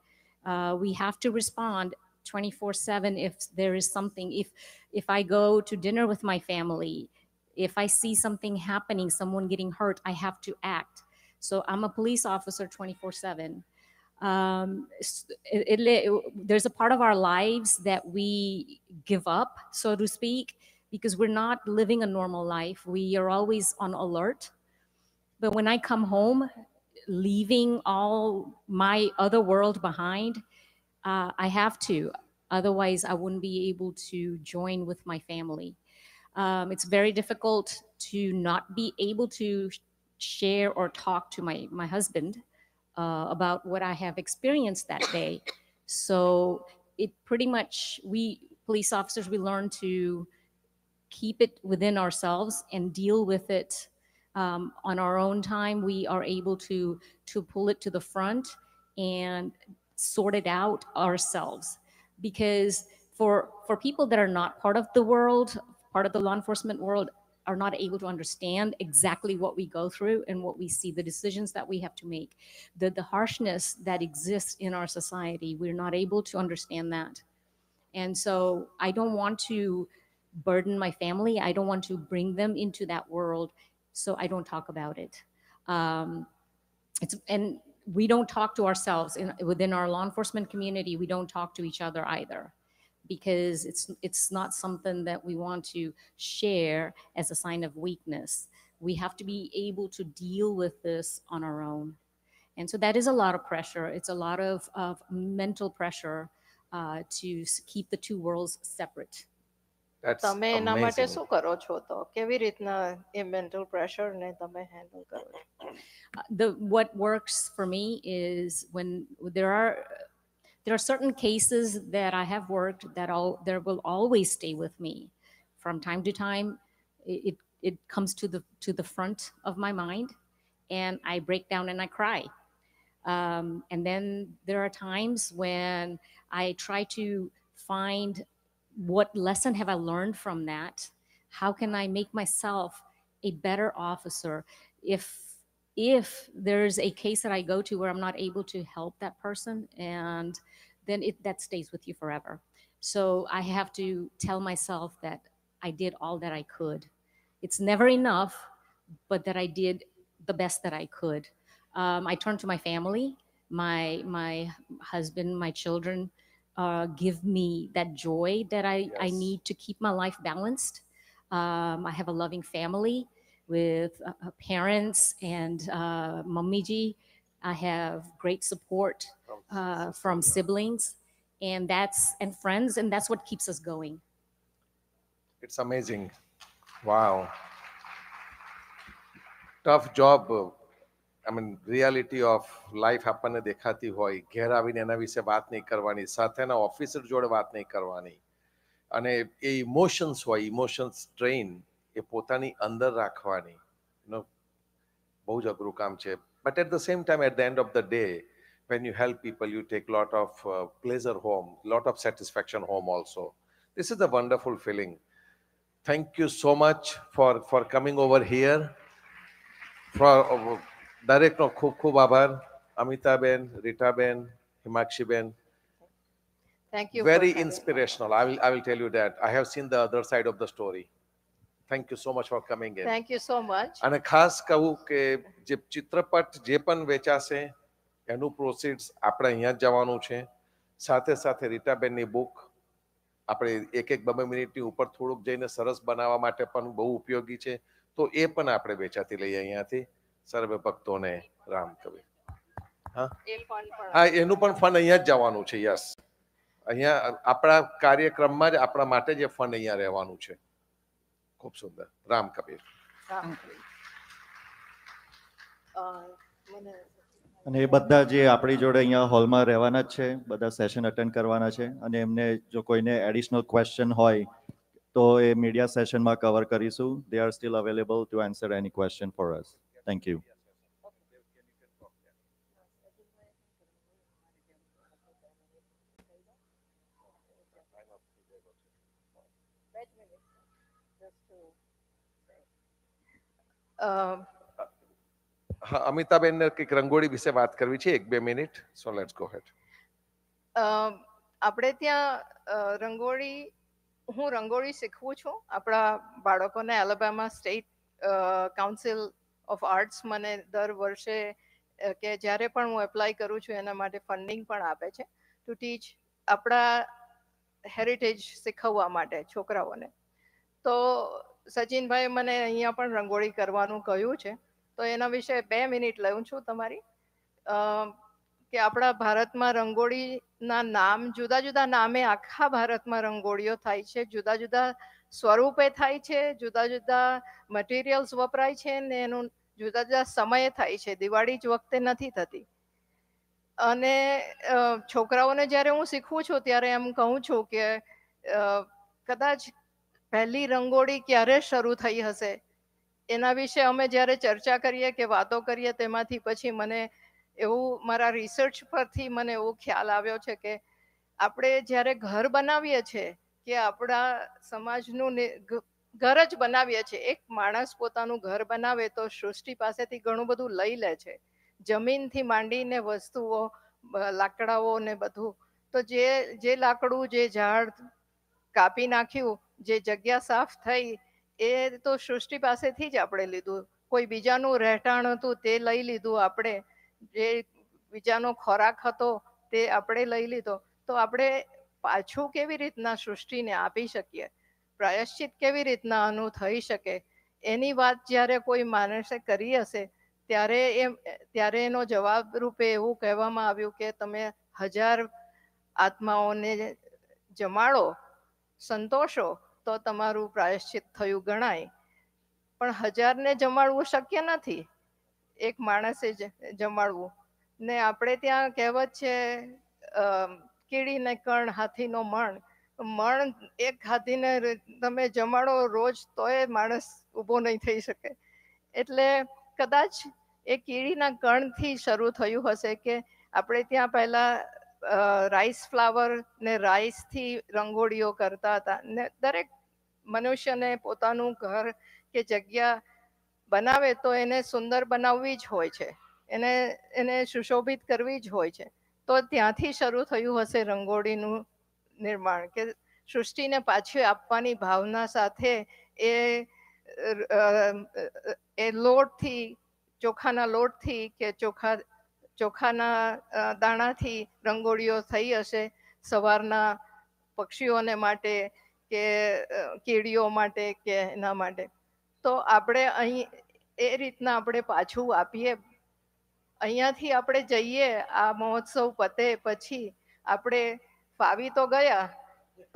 Uh, we have to respond 24/7 if there is something. If if I go to dinner with my family, if I see something happening, someone getting hurt, I have to act. So I'm a police officer 24/7 um, it, it, there's a part of our lives that we give up, so to speak, because we're not living a normal life. We are always on alert. But when I come home, leaving all my other world behind, uh, I have to. Otherwise, I wouldn't be able to join with my family. Um, it's very difficult to not be able to share or talk to my, my husband uh, about what I have experienced that day. So it pretty much, we police officers, we learn to keep it within ourselves and deal with it um, on our own time. We are able to, to pull it to the front and sort it out ourselves. Because for, for people that are not part of the world, part of the law enforcement world, are not able to understand exactly what we go through and what we see, the decisions that we have to make, the, the harshness that exists in our society. We're not able to understand that. And so I don't want to burden my family. I don't want to bring them into that world. So I don't talk about it. Um, it's, and we don't talk to ourselves in, within our law enforcement community. We don't talk to each other either because it's it's not something that we want to share as a sign of weakness. We have to be able to deal with this on our own. And so that is a lot of pressure. It's a lot of, of mental pressure uh, to keep the two worlds separate. તમે Amazing. માટે શું કરો છો તો કેવી રીતના એ mental pressure ને તમે હેન્ડલ કરો uh, The what works for me is when there are there are certain cases that I have worked that all there will always stay with me. From time to time, it it comes to the to the front of my mind, and I break down and I cry. Um, and then there are times when I try to find what lesson have I learned from that. How can I make myself a better officer? If if there's a case that I go to where I'm not able to help that person, and then it that stays with you forever. So I have to tell myself that I did all that I could. It's never enough, but that I did the best that I could. Um, I turn to my family, my my husband, my children. Uh, give me that joy that I, yes. I need to keep my life balanced. Um, I have a loving family with uh, uh, parents and uh, I have great support uh, from siblings and that's and friends and that's what keeps us going. It's amazing. Wow. Tough job. I mean, reality of life happened dekhati hoy. Ghera bhi nena bhi se baat nahi karwani. Saath hai na officer jode baat nahi karwani. And emotions why emotions train. એ પોતાની અંદર રાખવાની નો બહુ જ અઘરું કામ છે but at the same time at the end of the day when you help people you take lot of pleasure home lot of satisfaction home also this is a wonderful feeling thank you so much for for coming over here for દરેકનો uh, ખૂબ ખૂબ આભાર Amitaben Ritaben Himakshiben Thank you. Very inspirational. I will, I will tell you that. I have seen the other side of the story. Thank you so much for coming in thank you so much અને ખાસ કહું કે જે ચિત્રપટ જે પણ વેચાશે એનું પ્રોસીડ્સ આપણે અહીંયા જ જવાનું છે સાથે સાથે રીટાબેનની બુક આપણે એક એક બબે મિનિટની ઉપર થોડુંક જઈને સરસ બનાવવા માટે પણ બહુ ઉપયોગી છે તો એ પણ આપણે વેચાતી લઈએ અહીંયાથી સર્વે ભક્તોને રામ કવિ હા હા એનું પણ ફંડ અહીંયા જ જવાનું છે યસ અહીંયા આપણા કાર્યક્રમમાં જ આપણા માટે જે ફંડ અહીંયા રહેવાનું છે खूप सुंदर राम कबीर અને એ બધા જે આપણી જોડે અહીંયા હોલમાં રહેવાના જ છે બધા સેશન અટેન્ડ કરવાના છે અને એમને જો કોઈને એડિશનલ ક્વેશ્ચન હોય તો એ મીડિયા સેશનમાં કવર કરીશું they are still available to answer any question for us thank you હા અમિતાબેન કંઈક રંગોળી વિશે વાત કરવી છે એક બે minute so let's go ahead આપણે ત્યાં રંગોળી હું રંગોળી શીખવું છું આપણા બાળકોને Alabama State Council of Arts મને દર વર્ષે કે જ્યારે પણ હું એપ્લાય કરું છું એના માટે ફંડિંગ પણ આપે છે ટુ ટીચ આપણા હેરિટેજ શીખવવા માટે છોકરાઓને તો સચિનભાઈ મને અહીંયા પણ રંગોળી કરવાનું કહ્યું છે તો એના વિશે બે મિનિટ લઉં છું તમારી કે આપણા ભારતમાં રંગોળીના નામ જુદા જુદા નામે આખા ભારતમાં રંગોળીઓ થાય છે જુદા જુદા સ્વરૂપે થાય છે જુદા જુદા મટીરિયલ્સ વપરાય છે ને એનું જુદા જુદા સમયે થાય છે દિવાળી જ વખતે નથી થતી અને છોકરાઓને જ્યારે હું શીખું છું ત્યારે એમ કહું છું કે કદાચ પહેલી રંગોળી ક્યારે શરૂ થઈ હશે એના વિશે અમે જ્યારે ચર્ચા કરીએ કે વાતો કરીએ તેમાંથી પછી મને એવું મારા રિસર્ચ પરથી મને એવો ખ્યાલ આવ્યો છે કે આપણે જ્યારે ઘર બનાવીએ છીએ કે આપણા સમાજનું ઘર જ બનાવીએ છીએ એક માણસ પોતાનું ઘર બનાવે તો સૃષ્ટિ પાસેથી ઘણું બધું લઈ લે છે જમીનથી માંડીને વસ્તુઓ લાકડાઓ ને બધું તો જે જે લાકડું જે ઝાડ કાપી નાખ્યું જે જગ્યા સાફ થઈ એ તો સૃષ્ટિ પાસેથી જ આપણે લીધું કોઈ બીજાનું રહેઠાણ હતું તે લઈ લીધું આપણે જે બીજાનો ખોરાક હતો તે આપણે લઈ લીધો તો આપણે પાછું કેવી રીતના સૃષ્ટિને આપી શકીએ પ્રાયશ્ચિત કેવી રીતના આનું થઈ શકે એની વાત જ્યારે કોઈ માણસે કરી હશે ત્યારે એ ત્યારે એનો જવાબ રૂપે એવું કહેવામાં આવ્યું કે તમે હજાર આત્માઓને જમાડો સંતોષો તો તમારું પ્રાયશ્ચિત થયું ગણાય પણ હજારને જમાડવું શક્ય નથી એક માણસે જમાડવું ને આપણે ત્યાં કહેવત છે કીડીને કણ હાથીનો મણ મણ એક હાથીને તમે જમાડો રોજ તોય માણસ ઊભો નહીં થઈ શકે એટલે કદાચ એ કીડીના કણથી શરૂ થયું હશે કે આપણે ત્યાં પહેલાં રાઈસ ફ્લાવર ને રાઈસથી રંગોળીઓ કરતા હતા ને દરેક મનુષ્યને પોતાનું ઘર કે જગ્યા બનાવે તો એને સુંદર બનાવવી જ હોય છે એને એને સુશોભિત કરવી જ હોય છે તો ત્યાંથી શરૂ થયું હશે રંગોળીનું નિર્માણ કે સૃષ્ટિને પાછી આપવાની ભાવના સાથે એ એ લોટથી ચોખાના લોટથી કે ચોખા ચોખાના દાણાથી રંગોળીઓ થઈ હશે સવારના પક્ષીઓને માટે કે કીડીઓ માટે કે એના માટે તો આપણે અહીં એ રીતના આપણે પાછું આપીએ અહીંયાથી આપણે જઈએ આ મહોત્સવ પતે પછી આપણે ફાવી તો ગયા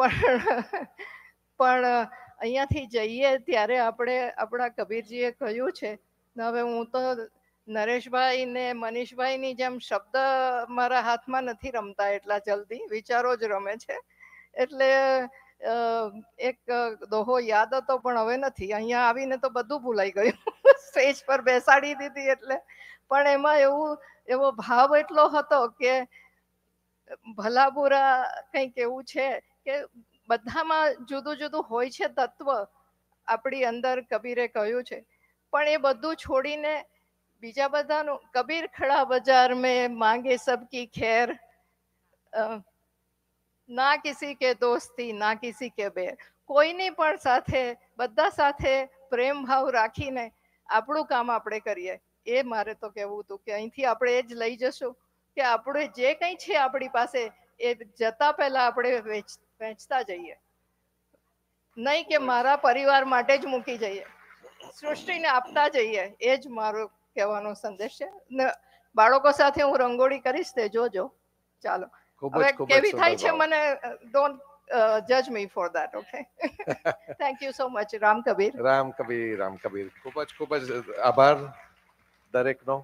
પણ પણ અહીંયાથી જઈએ ત્યારે આપણે આપણા કબીરજીએ કહ્યું છે હવે હું તો નરેશભાઈ ને મનીષભાઈની જેમ શબ્દ મારા હાથમાં નથી રમતા એટલા જલ્દી વિચારો જ રમે છે એટલે એક દોહો યાદ હતો પણ હવે નથી અહીંયા આવીને તો બધું ભૂલાઈ ગયું સ્ટેજ પર બેસાડી દીધી એટલે પણ એમાં એવું એવો ભાવ એટલો હતો કે ભલા બુરા કંઈક એવું છે કે બધામાં જુદું જુદું હોય છે તત્વ આપણી અંદર કબીરે કહ્યું છે પણ એ બધું છોડીને બીજા બધાનું કબીર ખડા બજાર મેં માંગે સબકી ખેર ના કિસી કે દોસ્તી ના કિસી કે બેર કોઈની પણ સાથે બધા સાથે પ્રેમ ભાવ રાખીને આપણું કામ આપણે કરીએ એ મારે તો કહેવું હતું કે અહીંથી આપણે એ જ લઈ જશું કે આપણે જે કંઈ છે આપણી પાસે એ જતા પહેલા આપણે વેચ વેચતા જઈએ નહીં કે મારા પરિવાર માટે જ મૂકી જઈએ સૃષ્ટિને આપતા જઈએ એ જ મારો કહેવાનો સંદેશ છે ને બાળકો સાથે હું રંગોળી કરીશ તે જોજો ચાલો ખૂબ જ ખૂબ કેવી થાય છે મને ડોન્ટ જજ me for that okay thank you so much Ram Kabir Ram Kabir Ram Kabir ખૂબ જ ખૂબ જ આભાર દરેકનો